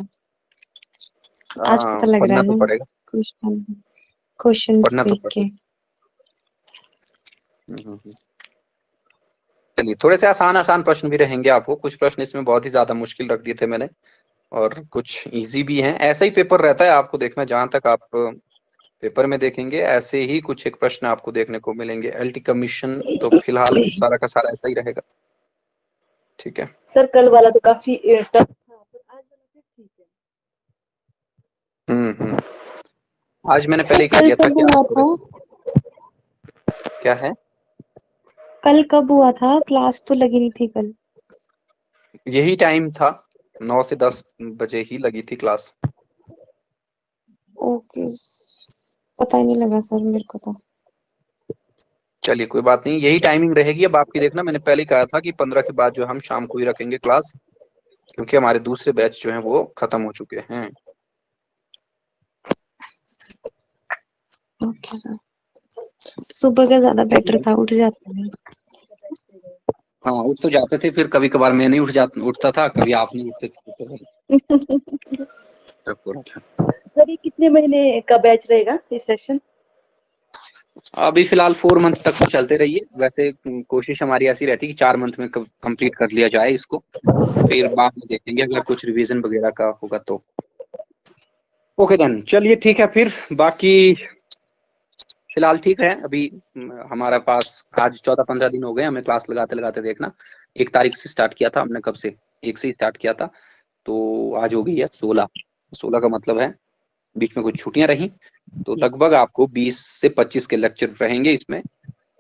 आज पता लग हाँ, रहा है तो पड़ेगा कुछ क्वेश्चन तो हम्म, हम्म, हम्म। चलिए थोड़े से आसान आसान प्रश्न भी रहेंगे आपको कुछ प्रश्न इसमें बहुत ही ज्यादा मुश्किल रख दिए थे मैंने और कुछ इजी भी हैं ऐसा ही पेपर रहता है आपको देखना जहां तक आप पेपर में देखेंगे ऐसे ही कुछ एक प्रश्न आपको देखने को मिलेंगे एलटी कमीशन तो फिलहाल सारा का सारा ऐसा ही रहेगा ठीक है सर कल वाला तो काफी टफ था पर आज वाला ठीक है हम्म आज मैंने पहले कह दिया था कि क्या है कल कब हुआ था क्लास तो लगी नहीं थी कल यही टाइम था नौ से दस बजे ही लगी थी क्लास ओके पता ही नहीं लगा सर मेरे को तो चलिए कोई बात नहीं यही टाइमिंग रहेगी अब आपकी देखना मैंने पहले कहा था कि पंद्रह के बाद जो हम शाम को ही रखेंगे क्लास क्योंकि हमारे दूसरे बैच जो हैं वो खत्म हो चुके हैं ओके सर सुबह का ज्यादा बेटर था उठ जाते हैं हाँ उठ तो जाते थे फिर कभी कभार मैं नहीं उठ जाता उठता था कभी आप नहीं उठते थे सर ये कितने महीने का बैच रहेगा इस सेशन अभी फिलहाल फोर मंथ तक तो चलते रहिए वैसे कोशिश हमारी ऐसी रहती है कि चार मंथ में कंप्लीट कर लिया जाए इसको फिर बाद में देखेंगे अगर कुछ रिवीजन वगैरह का होगा तो ओके देन चलिए ठीक है फिर बाकी फिलहाल ठीक है अभी हम्म, हमारा पास आज चौदह पंद्रह दिन हो गए हमें क्लास लगाते लगाते देखना एक तारीख से स्टार्ट किया था हमने कब से एक से स्टार्ट किया था तो आज हो गई है सोलह सोलह का मतलब है बीच में कुछ छुट्टियां रही तो लगभग आपको बीस से पच्चीस के लेक्चर रहेंगे इसमें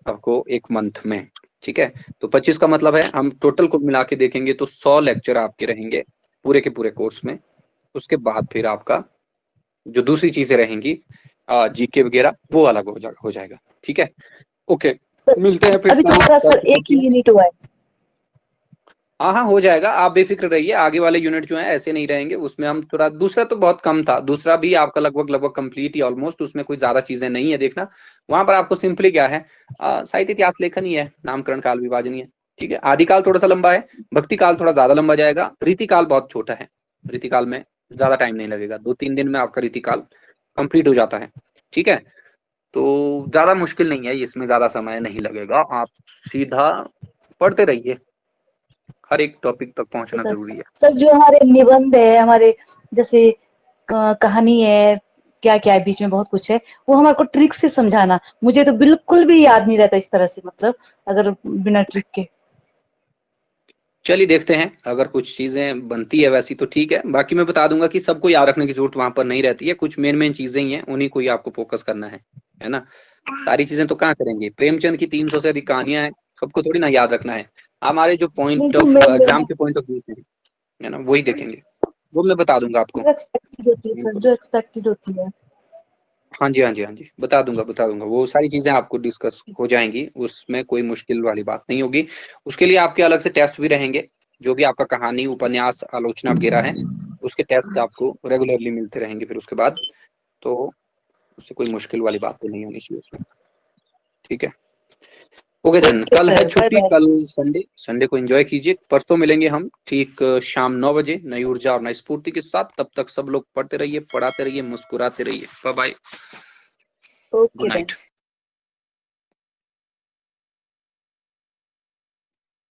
आपको एक मंथ में ठीक है तो पच्चीस का मतलब है हम टोटल को मिला के देखेंगे तो सौ लेक्चर आपके रहेंगे पूरे के पूरे कोर्स में उसके बाद फिर आपका जो दूसरी चीजें रहेंगी जीके वगैरह वो अलग हो, जा, हो जाएगा ठीक है ओके मिलते हैं फिर अभी तुम्हारा सर एक ही यूनिट हुआ है हाँ हाँ हो जाएगा आप बेफिक्र रहिए आगे वाले यूनिट जो है ऐसे नहीं रहेंगे उसमें हम थोड़ा दूसरा तो बहुत कम था दूसरा भी आपका लगभग लगभग कंप्लीट ही ऑलमोस्ट उसमें कोई ज्यादा चीजें नहीं है देखना वहां पर आपको सिंपली क्या है साहित्य इतिहास लेखन ही है नामकरण काल विभाजन ही है ठीक है आदिकाल थोड़ा सा लंबा है भक्ति काल थोड़ा ज्यादा लंबा जाएगा रीतिकाल बहुत छोटा है रीतिकाल में ज्यादा टाइम नहीं लगेगा दो तीन दिन में आपका रीतिकाल कंप्लीट हो जाता है ठीक है तो हम्म। ज्यादा मुश्किल नहीं है इसमें ज्यादा समय नहीं लगेगा आप सीधा पढ़ते रहिए हर एक टॉपिक तक पहुंचना सर, जरूरी है सर जो हमारे निबंध है हमारे जैसे कहानी है क्या क्या है बीच में बहुत कुछ है वो हमारे को ट्रिक से समझाना मुझे तो बिल्कुल भी याद नहीं रहता इस तरह से मतलब अगर बिना ट्रिक के चलिए देखते हैं अगर कुछ चीज़ें बनती है वैसी तो ठीक है बाकी मैं बता दूंगा कि सबको याद रखने की जरूरत वहां पर नहीं रहती है कुछ मेन मेन चीजें ही हैं उन्हीं को ही आपको फोकस करना है है ना सारी चीजें तो कहाँ करेंगे प्रेमचंद की तीन से अधिक कहानियां हैं सबको थोड़ी ना याद रखना है हमारे जो पॉइंट ऑफ एग्जाम के पॉइंट ऑफ व्यू से है ना वही देखेंगे वो मैं बता दूंगा आपको जो एक्सपेक्टेड होती है हाँ जी हाँ जी हाँ जी बता दूंगा बता दूंगा वो सारी चीज़ें आपको डिस्कस हो जाएंगी उसमें कोई मुश्किल वाली बात नहीं होगी उसके लिए आपके अलग से टेस्ट भी रहेंगे जो भी आपका कहानी उपन्यास आलोचना वगैरह है उसके टेस्ट आपको रेगुलरली मिलते रहेंगे फिर उसके बाद तो उससे कोई मुश्किल वाली बात तो नहीं होनी चाहिए उसमें ठीक है ओके देन कल है छुट्टी कल संडे संडे को एंजॉय कीजिए परसों मिलेंगे हम ठीक शाम नौ बजे नई ऊर्जा और नई स्फूर्ति के साथ तब तक सब लोग पढ़ते रहिए पढ़ाते रहिए मुस्कुराते रहिए बाय गुड नाइट